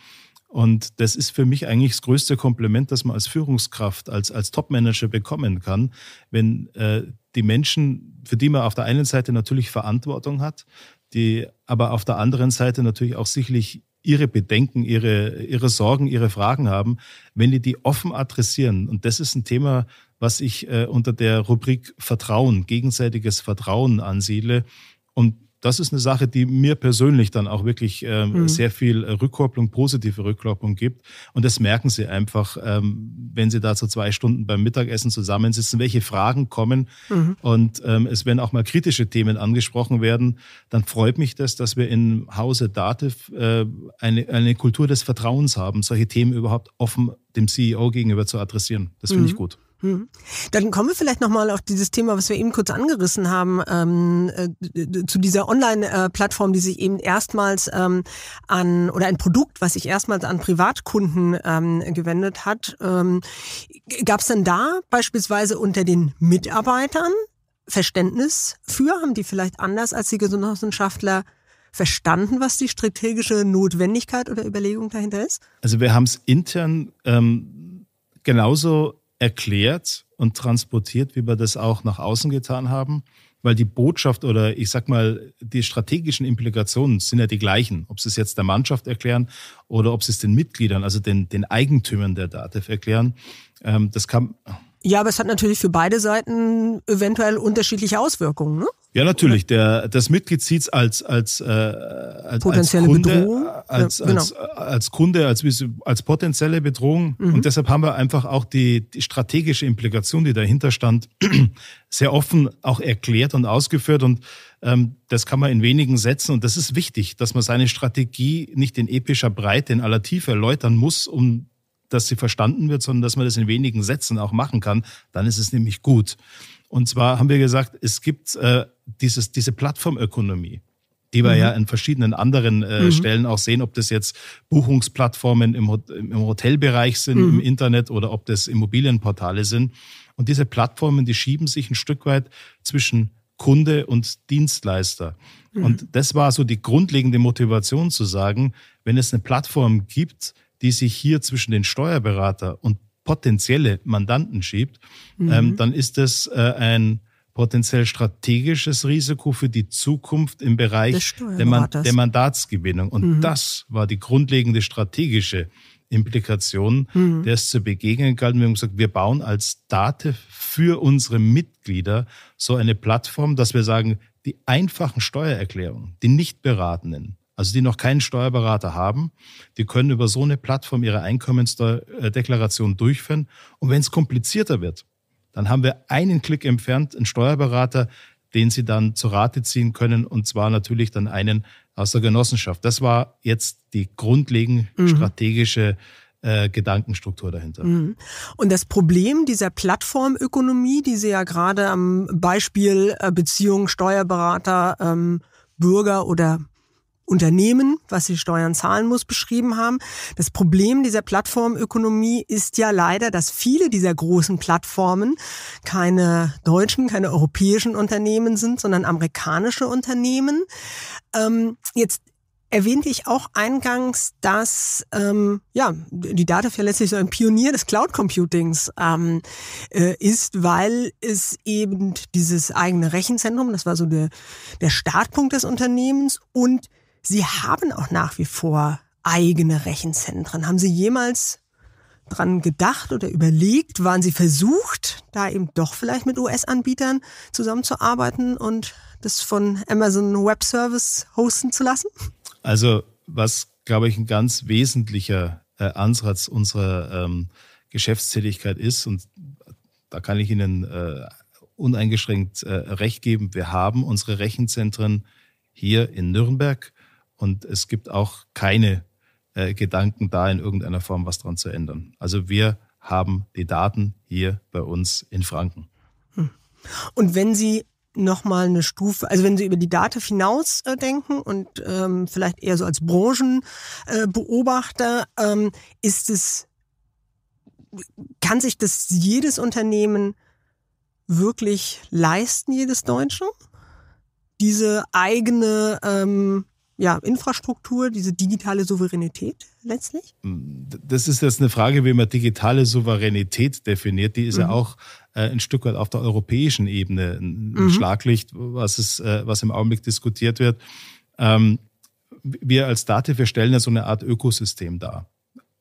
und das ist für mich eigentlich das größte Kompliment, das man als Führungskraft, als, als Topmanager bekommen kann, wenn äh, die Menschen, für die man auf der einen Seite natürlich Verantwortung hat, die aber auf der anderen Seite natürlich auch sicherlich ihre Bedenken, ihre, ihre Sorgen, ihre Fragen haben, wenn die die offen adressieren. Und das ist ein Thema, was ich äh, unter der Rubrik Vertrauen, gegenseitiges Vertrauen ansiedle. Und das ist eine Sache, die mir persönlich dann auch wirklich ähm, mhm. sehr viel äh, Rückkopplung, positive Rückkopplung gibt. Und das merken Sie einfach, ähm, wenn Sie da so zwei Stunden beim Mittagessen zusammensitzen, welche Fragen kommen. Mhm. Und ähm, es werden auch mal kritische Themen angesprochen werden. Dann freut mich das, dass wir im Hause Dativ äh, eine, eine Kultur des Vertrauens haben, solche Themen überhaupt offen dem CEO gegenüber zu adressieren. Das finde mhm. ich gut. Mhm. Dann kommen wir vielleicht nochmal auf dieses Thema, was wir eben kurz angerissen haben, ähm, äh, zu dieser Online-Plattform, die sich eben erstmals ähm, an, oder ein Produkt, was sich erstmals an Privatkunden ähm, gewendet hat. Ähm, Gab es denn da beispielsweise unter den Mitarbeitern Verständnis für? Haben die vielleicht anders als die Gesundheitswissenschaftler verstanden, was die strategische Notwendigkeit oder Überlegung dahinter ist? Also wir haben es intern ähm, genauso erklärt und transportiert, wie wir das auch nach außen getan haben, weil die Botschaft oder ich sag mal, die strategischen Implikationen sind ja die gleichen, ob sie es jetzt der Mannschaft erklären oder ob sie es den Mitgliedern, also den, den Eigentümern der DATEV erklären. ähm, das kann. Ja, aber es hat natürlich für beide Seiten eventuell unterschiedliche Auswirkungen, ne? Ja, natürlich. Der, das Mitglied sieht es als, als, äh, als, potenzielle als Kunde, Bedrohung. Äh, als, ja, genau. als, äh, als Kunde, als, als potenzielle Bedrohung. Mhm. Und deshalb haben wir einfach auch die, die strategische Implikation, die dahinter stand, sehr offen auch erklärt und ausgeführt. Und ähm, das kann man in wenigen Sätzen. Und das ist wichtig, dass man seine Strategie nicht in epischer Breite, in aller Tiefe erläutern muss, um dass sie verstanden wird, sondern dass man das in wenigen Sätzen auch machen kann. Dann ist es nämlich gut. Und zwar haben wir gesagt, es gibt äh, dieses, diese Plattformökonomie die wir mhm. ja an verschiedenen anderen äh, mhm. Stellen auch sehen, ob das jetzt Buchungsplattformen im, im Hotelbereich sind, mhm. im Internet oder ob das Immobilienportale sind. Und diese Plattformen, die schieben sich ein Stück weit zwischen Kunde und Dienstleister. Mhm. Und das war so die grundlegende Motivation zu sagen, wenn es eine Plattform gibt, die sich hier zwischen den Steuerberater und potenzielle Mandanten schiebt, mhm. ähm, dann ist das äh, ein potenziell strategisches Risiko für die Zukunft im Bereich der, Man der, Mandatsgewinnung. Und mhm. das war die grundlegende strategische Implikation, mhm. der es zu begegnen galt. Wir haben gesagt, wir bauen als Date für unsere Mitglieder so eine Plattform, dass wir sagen, die einfachen Steuererklärungen, die nicht beratenden, also die noch keinen Steuerberater haben, die können über so eine Plattform ihre Einkommensdeklaration durchführen. Und wenn es komplizierter wird, dann haben wir einen Klick entfernt einen Steuerberater, den Sie dann zur Rate ziehen können und zwar natürlich dann einen aus der Genossenschaft. Das war jetzt die grundlegende mhm. strategische äh, Gedankenstruktur dahinter. Mhm. Und das Problem dieser Plattformökonomie, die Sie ja gerade am Beispiel äh, Beziehung Steuerberater, ähm, Bürger oder Unternehmen, was sie Steuern zahlen muss, beschrieben haben. Das Problem dieser Plattformökonomie ist ja leider, dass viele dieser großen Plattformen keine deutschen, keine europäischen Unternehmen sind, sondern amerikanische Unternehmen. Ähm, jetzt erwähnte ich auch eingangs, dass ähm, ja die Data ja letztlich so ein Pionier des Cloud Computings ähm, äh, ist, weil es eben dieses eigene Rechenzentrum, das war so der, der Startpunkt des Unternehmens und Sie haben auch nach wie vor eigene Rechenzentren. Haben Sie jemals dran gedacht oder überlegt? Waren Sie versucht, da eben doch vielleicht mit US-Anbietern zusammenzuarbeiten und das von Amazon Web Service hosten zu lassen? Also, was, glaube ich, ein ganz wesentlicher äh, Ansatz unserer ähm, Geschäftstätigkeit ist, und da kann ich Ihnen äh, uneingeschränkt äh, recht geben, wir haben unsere Rechenzentren hier in Nürnberg und es gibt auch keine äh, Gedanken da, in irgendeiner Form was dran zu ändern. Also wir haben die Daten hier bei uns in Franken. Hm. Und wenn Sie nochmal eine Stufe, also wenn Sie über die Daten hinaus äh, denken und ähm, vielleicht eher so als Branchenbeobachter, äh, ähm, ist es, kann sich das jedes Unternehmen wirklich leisten, jedes Deutsche? Diese eigene ähm, ja, Infrastruktur, diese digitale Souveränität letztlich? Mm, das ist jetzt eine Frage, wie man digitale Souveränität definiert. Die ist mhm. ja auch äh, ein Stück weit auf der europäischen Ebene ein mhm. Schlaglicht, was, es, äh, was im Augenblick diskutiert wird. Ähm, wir als DATEV, wir stellen ja so eine Art Ökosystem dar.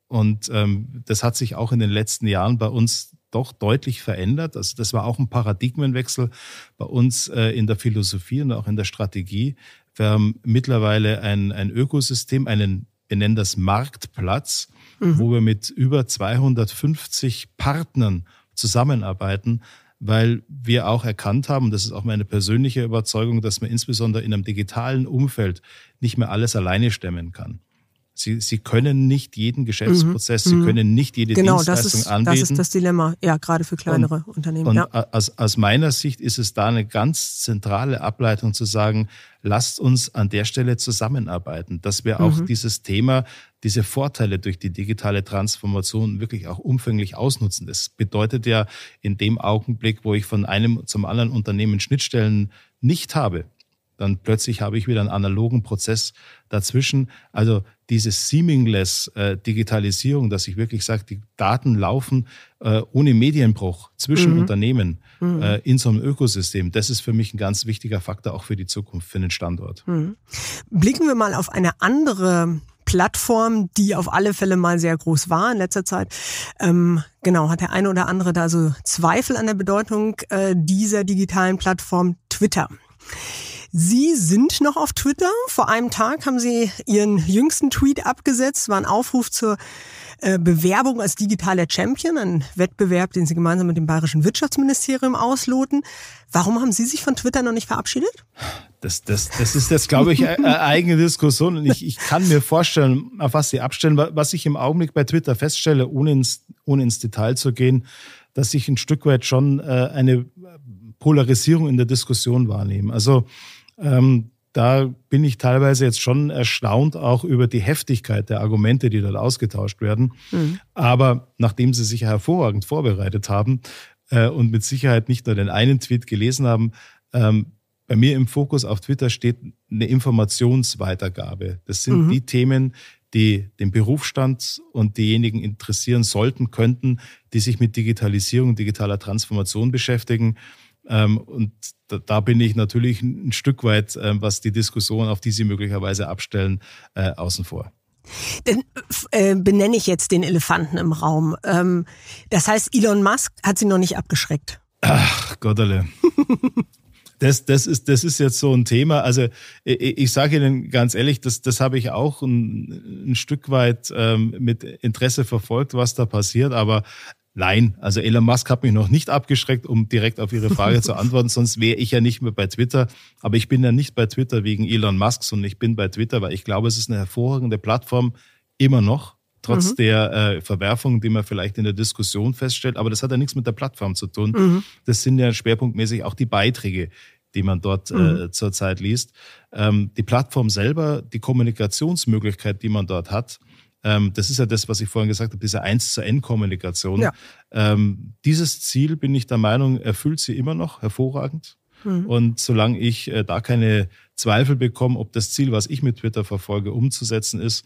Und ähm, das hat sich auch in den letzten Jahren bei uns doch deutlich verändert. Also das war auch ein Paradigmenwechsel bei uns äh, in der Philosophie und auch in der Strategie, wir haben mittlerweile ein, ein Ökosystem, einen, wir nennen das Marktplatz, mhm. wo wir mit über 250 Partnern zusammenarbeiten, weil wir auch erkannt haben, das ist auch meine persönliche Überzeugung, dass man insbesondere in einem digitalen Umfeld nicht mehr alles alleine stemmen kann. Sie, sie können nicht jeden Geschäftsprozess, mhm. sie mhm. können nicht jede genau, Dienstleistung das ist, anbieten. Genau, das ist das Dilemma, ja, gerade für kleinere und, Unternehmen. Und ja. aus, aus meiner Sicht ist es da eine ganz zentrale Ableitung zu sagen, lasst uns an der Stelle zusammenarbeiten, dass wir auch mhm. dieses Thema, diese Vorteile durch die digitale Transformation wirklich auch umfänglich ausnutzen. Das bedeutet ja in dem Augenblick, wo ich von einem zum anderen Unternehmen Schnittstellen nicht habe, dann plötzlich habe ich wieder einen analogen Prozess dazwischen. Also diese seamless äh, Digitalisierung, dass ich wirklich sage, die Daten laufen äh, ohne Medienbruch zwischen mhm. Unternehmen mhm. Äh, in so einem Ökosystem. Das ist für mich ein ganz wichtiger Faktor auch für die Zukunft, für den Standort. Mhm. Blicken wir mal auf eine andere Plattform, die auf alle Fälle mal sehr groß war in letzter Zeit. Ähm, genau, hat der eine oder andere da so Zweifel an der Bedeutung äh, dieser digitalen Plattform Twitter. Sie sind noch auf Twitter. Vor einem Tag haben Sie Ihren jüngsten Tweet abgesetzt, war ein Aufruf zur äh, Bewerbung als digitaler Champion, ein Wettbewerb, den Sie gemeinsam mit dem Bayerischen Wirtschaftsministerium ausloten. Warum haben Sie sich von Twitter noch nicht verabschiedet? Das, das, das ist jetzt, glaube ich, eine eigene Diskussion. Und ich, ich kann mir vorstellen, auf was Sie abstellen. Was ich im Augenblick bei Twitter feststelle, ohne ins, ohne ins Detail zu gehen, dass ich ein Stück weit schon äh, eine Polarisierung in der Diskussion wahrnehme. Also ähm, da bin ich teilweise jetzt schon erstaunt auch über die Heftigkeit der Argumente, die dort ausgetauscht werden. Mhm. Aber nachdem sie sich hervorragend vorbereitet haben äh, und mit Sicherheit nicht nur den einen Tweet gelesen haben, ähm, bei mir im Fokus auf Twitter steht eine Informationsweitergabe. Das sind mhm. die Themen, die den Berufsstand und diejenigen interessieren sollten, könnten, die sich mit Digitalisierung, digitaler Transformation beschäftigen. Ähm, und da, bin ich natürlich ein Stück weit, ähm, was die Diskussion, auf die Sie möglicherweise abstellen, äh, außen vor. Dann äh, benenne ich jetzt den Elefanten im Raum. Ähm, das heißt, Elon Musk hat sie noch nicht abgeschreckt. Ach, Gotterle. das, das, ist, das ist jetzt so ein Thema. Also ich, ich sage Ihnen ganz ehrlich, das, das habe ich auch ein, ein Stück weit ähm, mit Interesse verfolgt, was da passiert. Aber Nein, also Elon Musk hat mich noch nicht abgeschreckt, um direkt auf Ihre Frage zu antworten, sonst wäre ich ja nicht mehr bei Twitter. Aber ich bin ja nicht bei Twitter wegen Elon Musk, sondern ich bin bei Twitter, weil ich glaube, es ist eine hervorragende Plattform immer noch, trotz mhm. der äh, Verwerfungen, die man vielleicht in der Diskussion feststellt. Aber das hat ja nichts mit der Plattform zu tun. Mhm. Das sind ja schwerpunktmäßig auch die Beiträge, die man dort äh, mhm. äh, zurzeit liest. Ähm, die Plattform selber, die Kommunikationsmöglichkeit, die man dort hat, ähm, das ist ja das, was ich vorhin gesagt habe, diese 1 zu N-Kommunikation. Ja. Ähm, dieses Ziel, bin ich der Meinung, erfüllt sie immer noch hervorragend. Mhm. Und solange ich äh, da keine Zweifel bekomme, ob das Ziel, was ich mit Twitter verfolge, umzusetzen ist,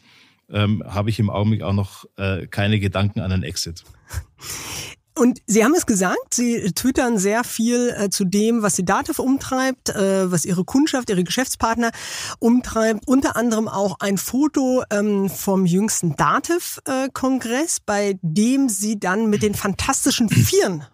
ähm, habe ich im Augenblick auch noch äh, keine Gedanken an einen Exit. Und Sie haben es gesagt, Sie twittern sehr viel äh, zu dem, was die Dativ umtreibt, äh, was Ihre Kundschaft, Ihre Geschäftspartner umtreibt. Unter anderem auch ein Foto ähm, vom jüngsten dativ äh, kongress bei dem Sie dann mit den fantastischen Vieren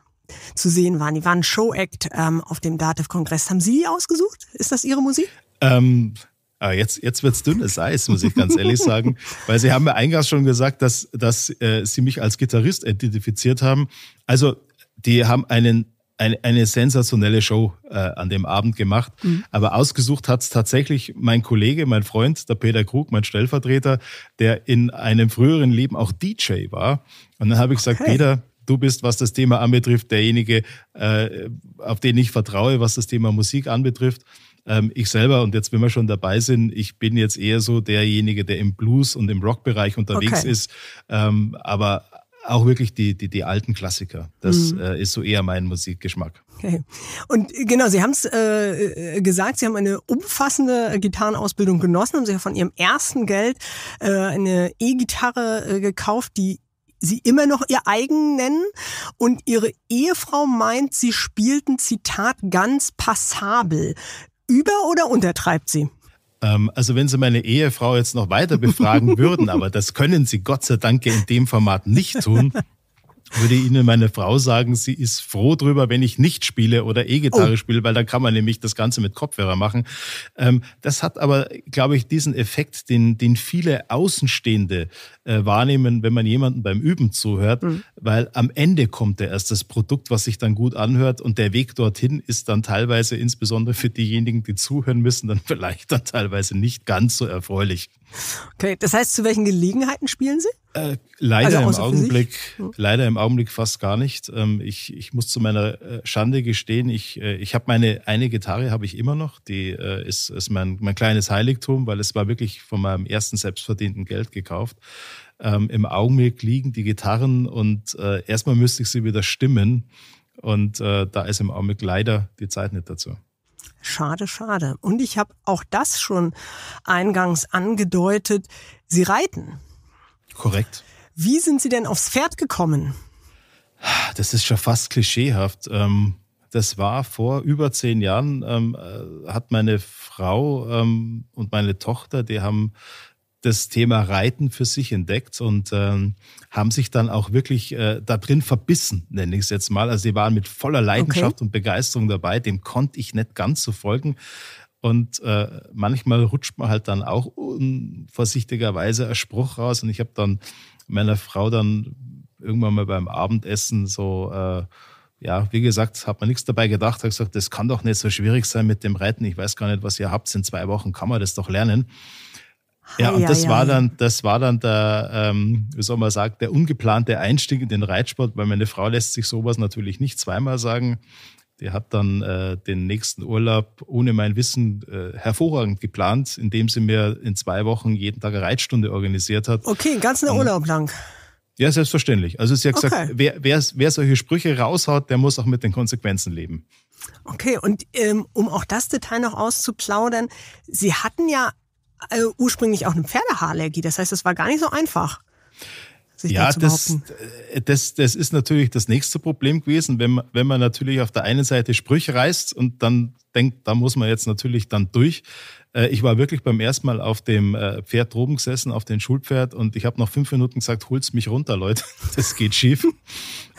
zu sehen waren. Die waren Showact ähm, auf dem dativ kongress Haben Sie die ausgesucht? Ist das Ihre Musik? Ähm, aber ah, jetzt, jetzt wird's dünnes Eis, muss ich ganz ehrlich sagen. Weil Sie haben mir eingangs schon gesagt, dass, dass äh, Sie mich als Gitarrist identifiziert haben. Also, die haben einen, ein, eine sensationelle Show äh, an dem Abend gemacht. Mhm. Aber ausgesucht hat's tatsächlich mein Kollege, mein Freund, der Peter Krug, mein Stellvertreter, der in einem früheren Leben auch DJ war. Und dann habe ich gesagt, Peter, du bist, was das Thema anbetrifft, derjenige, äh, auf den ich vertraue, was das Thema Musik anbetrifft. Ähm, ich selber, und jetzt, wenn wir schon dabei sind, ich bin jetzt eher so derjenige, der im Blues und im Rockbereich unterwegs okay. ist. Ähm, aber auch wirklich die, die, die alten Klassiker. Das mhm. äh, ist so eher mein Musikgeschmack. Okay. Und äh, genau, Sie haben es äh, äh, gesagt, Sie haben eine umfassende Gitarrenausbildung genossen, haben sich von Ihrem ersten Geld äh, eine E-Gitarre äh, gekauft, die Sie immer noch Ihr eigen nennen. Und Ihre Ehefrau meint, Sie spielten, Zitat, ganz passabel über oder untertreibt sie? Ähm, also wenn Sie meine Ehefrau jetzt noch weiter befragen würden, aber das können Sie Gott sei Dank in dem Format nicht tun, würde Ihnen meine Frau sagen, sie ist froh drüber, wenn ich nicht spiele oder E-Gitarre eh oh. spiele, weil dann kann man nämlich das Ganze mit Kopfhörer machen. Ähm, das hat aber, glaube ich, diesen Effekt, den, den viele Außenstehende äh, wahrnehmen, wenn man jemanden beim Üben zuhört, mhm. weil am Ende kommt ja erst das Produkt, was sich dann gut anhört und der Weg dorthin ist dann teilweise, insbesondere für diejenigen, die zuhören müssen, dann vielleicht dann teilweise nicht ganz so erfreulich. Okay, das heißt, zu welchen Gelegenheiten spielen Sie? Äh, leider also im Augenblick, hm. leider im Augenblick fast gar nicht. Ähm, ich, ich muss zu meiner äh, Schande gestehen, ich, äh, ich habe meine eine Gitarre habe ich immer noch. Die äh, ist, ist mein, mein kleines Heiligtum, weil es war wirklich von meinem ersten selbstverdienten Geld gekauft. Ähm, Im Augenblick liegen die Gitarren und äh, erstmal müsste ich sie wieder stimmen. Und da ist im Augenblick leider die Zeit nicht dazu. Schade, schade. Und ich habe auch das schon eingangs angedeutet. Sie reiten. Korrekt. Wie sind Sie denn aufs Pferd gekommen? Das ist schon fast klischeehaft. Ähm, das war vor über zehn Jahren, ähm, äh, hat meine Frau ähm, und meine Tochter, die haben das Thema Reiten für sich entdeckt und ähm, haben sich dann auch wirklich äh, da drin verbissen, nenne ich es jetzt mal. Also sie waren mit voller Leidenschaft okay. und Begeisterung dabei, dem konnte ich nicht ganz so folgen. Und äh, manchmal rutscht man halt dann auch unvorsichtigerweise ein Spruch raus. Und ich habe dann meiner Frau dann irgendwann mal beim Abendessen so, äh, ja, wie gesagt, hat man nichts dabei gedacht, hat gesagt, das kann doch nicht so schwierig sein mit dem Reiten. Ich weiß gar nicht, was ihr habt. In zwei Wochen kann man das doch lernen. Ja, und das war dann, das war dann der, ähm, wie soll man sagen, der ungeplante Einstieg in den Reitsport, weil meine Frau lässt sich sowas natürlich nicht zweimal sagen. Die hat dann äh, den nächsten Urlaub ohne mein Wissen äh, hervorragend geplant, indem sie mir in zwei Wochen jeden Tag eine Reitstunde organisiert hat. Okay, den ganzen Urlaub lang. Ja, selbstverständlich. Also sie hat gesagt, wer, wer, wer solche Sprüche raushaut, der muss auch mit den Konsequenzen leben. Okay, und ähm, um auch das Detail noch auszuplaudern, Sie hatten ja äh, ursprünglich auch eine Pferdehaarallergie. Das heißt, es war gar nicht so einfach. ja, das, äh, das, das ist natürlich das nächste Problem gewesen, wenn man, wenn man natürlich auf der einen Seite Sprüche reißt und dann denke, da muss man jetzt natürlich dann durch. Äh, ich war wirklich beim ersten Mal auf dem äh, Pferd droben gesessen, auf dem Schulpferd und ich habe nach fünf Minuten gesagt, holt's mich runter, Leute, das geht schief.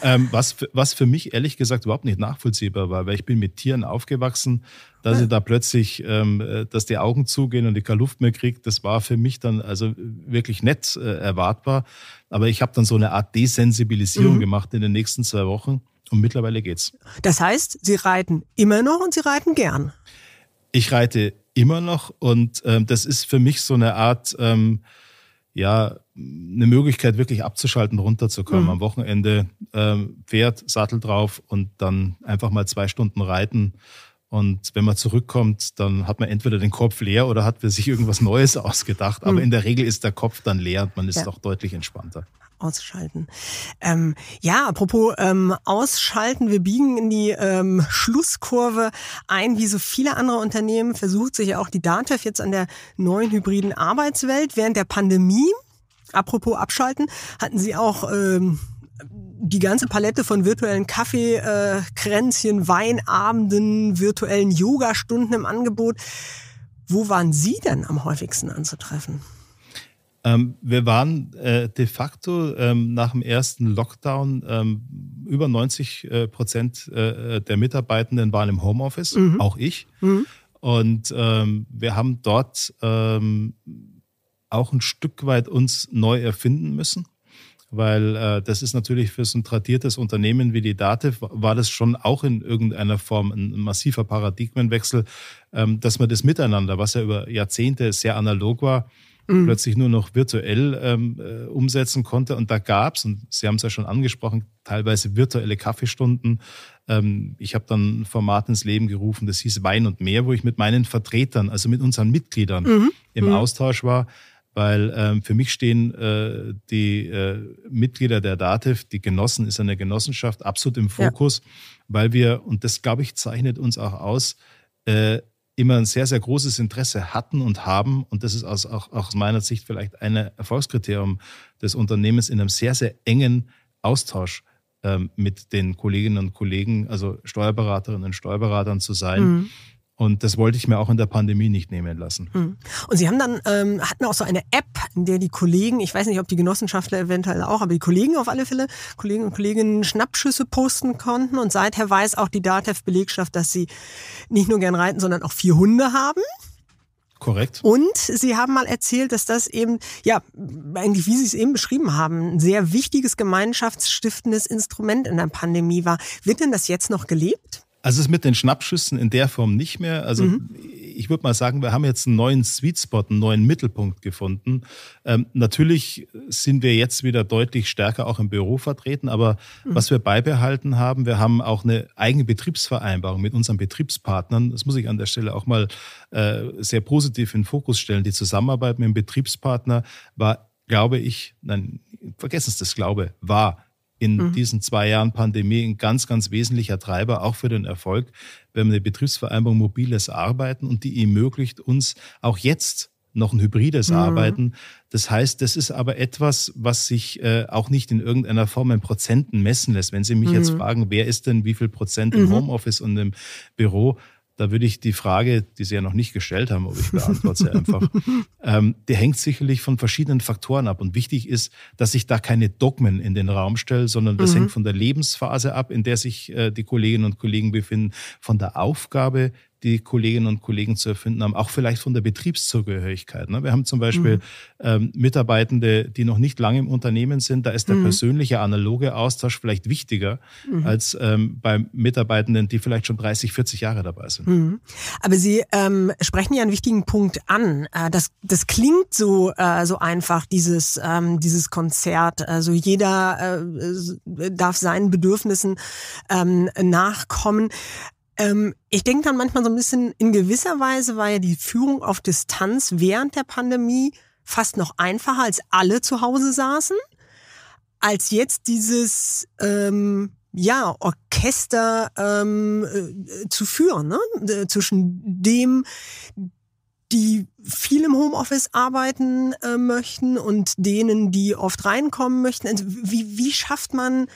Ähm, was, was für mich ehrlich gesagt überhaupt nicht nachvollziehbar war, weil ich bin mit Tieren aufgewachsen, dass ich da plötzlich, ähm, äh, dass die Augen zugehen und ich keine Luft mehr kriege, das war für mich dann also wirklich nett erwartbar. Aber ich habe dann so eine Art Desensibilisierung mhm. gemacht in den nächsten zwei Wochen und mittlerweile geht's. Das heißt, Sie reiten immer noch und Sie reiten gern. Ich reite immer noch und ähm, das ist für mich so eine Art, ähm, ja, eine Möglichkeit, wirklich abzuschalten, runterzukommen. Mhm. Am Wochenende ähm, Pferd, Sattel drauf und dann einfach mal zwei Stunden reiten. Und wenn man zurückkommt, dann hat man entweder den Kopf leer oder hat man sich irgendwas Neues ausgedacht. Aber mhm. in der Regel ist der Kopf dann leer und man ist ja. auch deutlich entspannter. Ausschalten. Ähm, ja, apropos ähm, ausschalten, wir biegen in die ähm, Schlusskurve ein. Wie so viele andere Unternehmen versucht sich auch die DATEV jetzt an der neuen hybriden Arbeitswelt. Während der Pandemie, apropos abschalten, hatten sie auch... Ähm, die ganze Palette von virtuellen Kaffeekränzchen, äh, Weinabenden, virtuellen Yogastunden im Angebot. Wo waren Sie denn am häufigsten anzutreffen? Ähm, wir waren äh, de facto ähm, nach dem ersten Lockdown ähm, über 90 äh, Prozent äh, der Mitarbeitenden waren im Homeoffice, mhm. auch ich. Mhm. Und wir haben dort auch ein Stück weit uns neu erfinden müssen weil äh, das ist natürlich für so ein tradiertes Unternehmen wie die Dativ war das schon auch in irgendeiner Form ein massiver Paradigmenwechsel, ähm, dass man das Miteinander, was ja über Jahrzehnte sehr analog war, mhm. plötzlich nur noch virtuell ähm, äh, umsetzen konnte. Und da gab es, und Sie haben es ja schon angesprochen, teilweise virtuelle Kaffeestunden. Ähm, ich habe dann ein Format ins Leben gerufen, das hieß Wein und Meer, wo ich mit meinen Vertretern, also mit unseren Mitgliedern mhm. im mhm. Austausch war weil ähm, für mich stehen äh, die äh, Mitglieder der DATEV, die Genossen, ist eine Genossenschaft, absolut im Fokus, ja. weil wir, und das glaube ich, zeichnet uns auch aus, äh, immer ein sehr, sehr großes Interesse hatten und haben. Und das ist aus, auch, aus meiner Sicht vielleicht ein Erfolgskriterium des Unternehmens in einem sehr, sehr engen Austausch ähm, mit den Kolleginnen und Kollegen, also Steuerberaterinnen und Steuerberatern zu sein. Mhm. Und das wollte ich mir auch in der Pandemie nicht nehmen lassen. Hm. Und Sie haben dann, ähm, hatten auch so eine App, in der die Kollegen, ich weiß nicht, ob die Genossenschaftler eventuell auch, aber die Kollegen auf alle Fälle, Kollegen und Kolleginnen Schnappschüsse posten konnten. Und seither weiß auch die DATEV-Belegschaft, dass sie nicht nur gern reiten, sondern auch vier Hunde haben. Korrekt. Und Sie haben mal erzählt, dass das eben, ja, eigentlich wie Sie es eben beschrieben haben, ein sehr wichtiges gemeinschaftsstiftendes Instrument in der Pandemie war. Wird denn das jetzt noch gelebt? Also es mit den Schnappschüssen in der Form nicht mehr. Also mhm. ich würde mal sagen, wir haben jetzt einen neuen Sweet Spot, einen neuen Mittelpunkt gefunden. Ähm, natürlich sind wir jetzt wieder deutlich stärker auch im Büro vertreten, aber mhm. was wir beibehalten haben, wir haben auch eine eigene Betriebsvereinbarung mit unseren Betriebspartnern. Das muss ich an der Stelle auch mal äh, sehr positiv in den Fokus stellen. Die Zusammenarbeit mit dem Betriebspartner war, glaube ich, nein, vergessen Sie das, glaube, war in mhm. diesen zwei Jahren Pandemie ein ganz, ganz wesentlicher Treiber, auch für den Erfolg. Wir haben eine Betriebsvereinbarung mobiles Arbeiten und die ermöglicht uns auch jetzt noch ein hybrides mhm. Arbeiten. Das heißt, das ist aber etwas, was sich äh, auch nicht in irgendeiner Form in Prozenten messen lässt. Wenn Sie mich mhm. jetzt fragen, wer ist denn wie viel Prozent im mhm. Homeoffice und im Büro, da würde ich die Frage, die Sie ja noch nicht gestellt haben, aber ich beantworte sie einfach, ähm, die hängt sicherlich von verschiedenen Faktoren ab. Und wichtig ist, dass ich da keine Dogmen in den Raum stelle, sondern das mhm. hängt von der Lebensphase ab, in der sich äh, die Kolleginnen und Kollegen befinden, von der Aufgabe, die Kolleginnen und Kollegen zu erfinden haben, auch vielleicht von der Betriebszugehörigkeit. Ne? Wir haben zum Beispiel mhm. Ähm, Mitarbeitende, die noch nicht lange im Unternehmen sind, da ist der mhm. persönliche analoge Austausch vielleicht wichtiger mhm. als ähm, bei Mitarbeitenden, die vielleicht schon 30, 40 Jahre dabei sind. Mhm. Aber Sie ähm, sprechen ja einen wichtigen Punkt an. Äh, das, das klingt so, äh, so einfach, dieses, ähm, dieses Konzert. Also jeder äh, darf seinen Bedürfnissen ähm, nachkommen. Ähm, ich denke dann manchmal so ein bisschen, in gewisser Weise war ja die Führung auf Distanz während der Pandemie fast noch einfacher, als alle zu Hause saßen, als jetzt dieses ähm, ja, Orchester ähm, äh, zu führen, ne? zwischen dem, die viel im Homeoffice arbeiten äh, möchten und denen, die oft reinkommen möchten. Also, wie, wie schafft man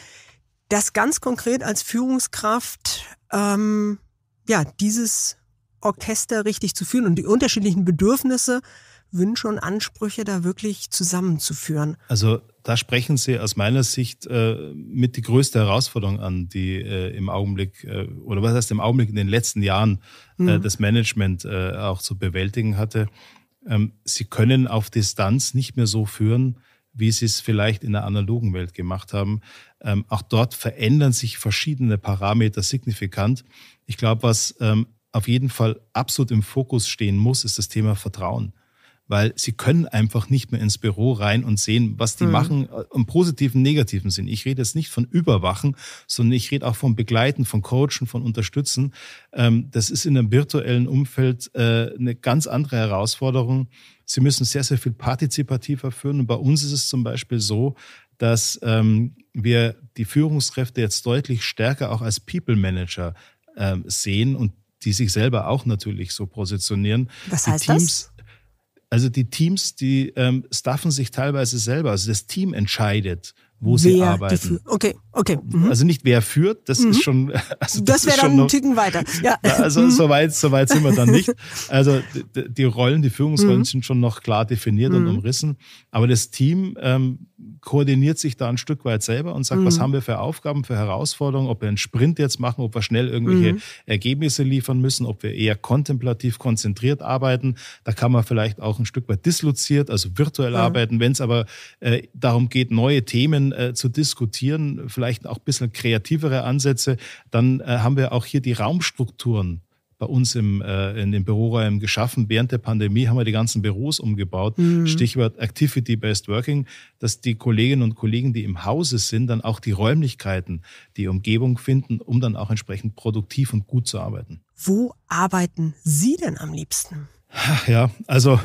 das ganz konkret als Führungskraft ähm, ja dieses Orchester richtig zu führen und die unterschiedlichen Bedürfnisse, Wünsche und Ansprüche da wirklich zusammenzuführen. Also da sprechen Sie aus meiner Sicht äh, mit die größte Herausforderung an, die äh, im Augenblick, äh, oder was heißt im Augenblick, in den letzten Jahren äh, mhm. das Management äh, auch zu bewältigen hatte. Ähm, Sie können auf Distanz nicht mehr so führen, wie sie es vielleicht in der analogen Welt gemacht haben. Ähm, auch dort verändern sich verschiedene Parameter signifikant. Ich glaube, was ähm, auf jeden Fall absolut im Fokus stehen muss, ist das Thema Vertrauen weil sie können einfach nicht mehr ins Büro rein und sehen, was die mhm. machen, äh, im positiven, negativen Sinn. Ich rede jetzt nicht von Überwachen, sondern ich rede auch von Begleiten, von Coachen, von Unterstützen. Ähm, das ist in einem virtuellen Umfeld äh, eine ganz andere Herausforderung. Sie müssen sehr, sehr viel partizipativer führen. Und bei uns ist es zum Beispiel so, dass ähm, wir die Führungskräfte jetzt deutlich stärker auch als People Manager ähm, sehen und die sich selber auch natürlich so positionieren. Was heißt das? Also die Teams, die ähm, staffen sich teilweise selber. Also das Team entscheidet, wo wer sie arbeiten. okay, okay. Mhm. Also nicht wer führt, das mhm. ist schon. Also das, das wäre dann noch, ein Ticken weiter. Ja. Also mhm. soweit so weit sind wir dann nicht. Also die, Rollen, die Führungsrollen mhm. sind schon noch klar definiert und mhm. umrissen. Aber das Team ähm, koordiniert sich da ein Stück weit selber und sagt, was mhm. haben wir für Aufgaben, für Herausforderungen, ob wir einen Sprint jetzt machen, ob wir schnell irgendwelche Ergebnisse liefern müssen, ob wir eher kontemplativ konzentriert arbeiten. Da kann man vielleicht auch ein Stück weit disloziert, also virtuell arbeiten. Wenn es aber äh, darum geht, neue Themen äh, zu diskutieren, vielleicht auch ein bisschen kreativere Ansätze, dann äh, haben wir auch hier die Raumstrukturen bei uns im, äh, in den Büroräumen geschaffen. Während der Pandemie haben wir die ganzen Büros umgebaut. Mhm. Stichwort Activity-Based Working, dass die Kolleginnen und Kollegen, die im Hause sind, dann auch die Räumlichkeiten, die Umgebung finden, um dann auch entsprechend produktiv und gut zu arbeiten. Wo arbeiten Sie denn am liebsten? Ach, Ja, also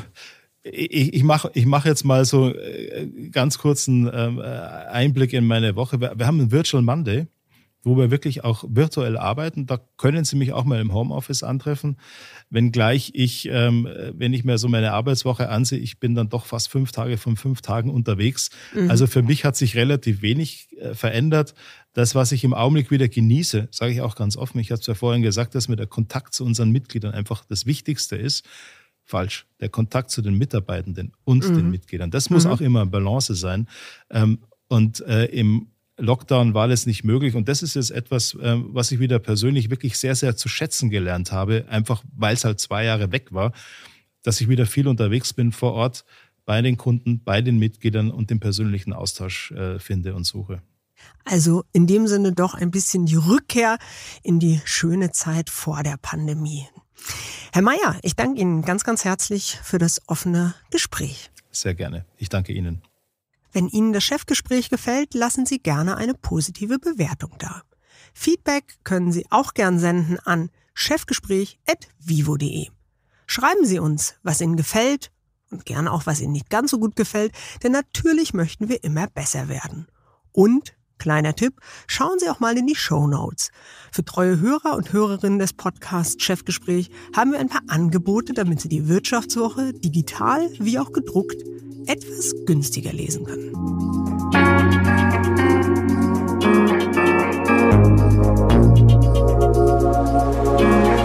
ich, ich mache ich mach jetzt mal so äh, ganz kurzen ähm, äh, Einblick in meine Woche. Wir, wir haben einen Virtual Monday, wo wir wirklich auch virtuell arbeiten. Da können Sie mich auch mal im Homeoffice antreffen. Wenngleich ich, ähm, wenn ich mir so meine Arbeitswoche ansehe, ich bin dann doch fast fünf Tage von fünf Tagen unterwegs. Mhm. Also für mich hat sich relativ wenig äh, verändert. Das, was ich im Augenblick wieder genieße, sage ich auch ganz offen. Ich habe es ja vorhin gesagt, dass mir der Kontakt zu unseren Mitgliedern einfach das Wichtigste ist falsch. Der Kontakt zu den Mitarbeitenden und mhm. den Mitgliedern. Das muss mhm. auch immer in Balance sein. Ähm, und äh, im Lockdown war das nicht möglich. Und das ist jetzt etwas, ähm, was ich wieder persönlich wirklich sehr, sehr zu schätzen gelernt habe, einfach weil es halt zwei Jahre weg war, dass ich wieder viel unterwegs bin vor Ort bei den Kunden, bei den Mitgliedern und den persönlichen Austausch äh, finde und suche. Also in dem Sinne doch ein bisschen die Rückkehr in die schöne Zeit vor der Pandemie. Herr Mayer, ich danke Ihnen ganz, ganz herzlich für das offene Gespräch. Sehr gerne. Ich danke Ihnen. Wenn Ihnen das Chefgespräch gefällt, lassen Sie gerne eine positive Bewertung da. Feedback können Sie auch gern senden an chefgespräch.vivo.de. Schreiben Sie uns, was Ihnen gefällt und gerne auch, was Ihnen nicht ganz so gut gefällt, denn natürlich möchten wir immer besser werden. Und Kleiner Tipp, schauen Sie auch mal in die Show Notes. Für treue Hörer und Hörerinnen des Podcasts Chefgespräch haben wir ein paar Angebote, damit Sie die Wirtschaftswoche digital wie auch gedruckt etwas günstiger lesen können. Musik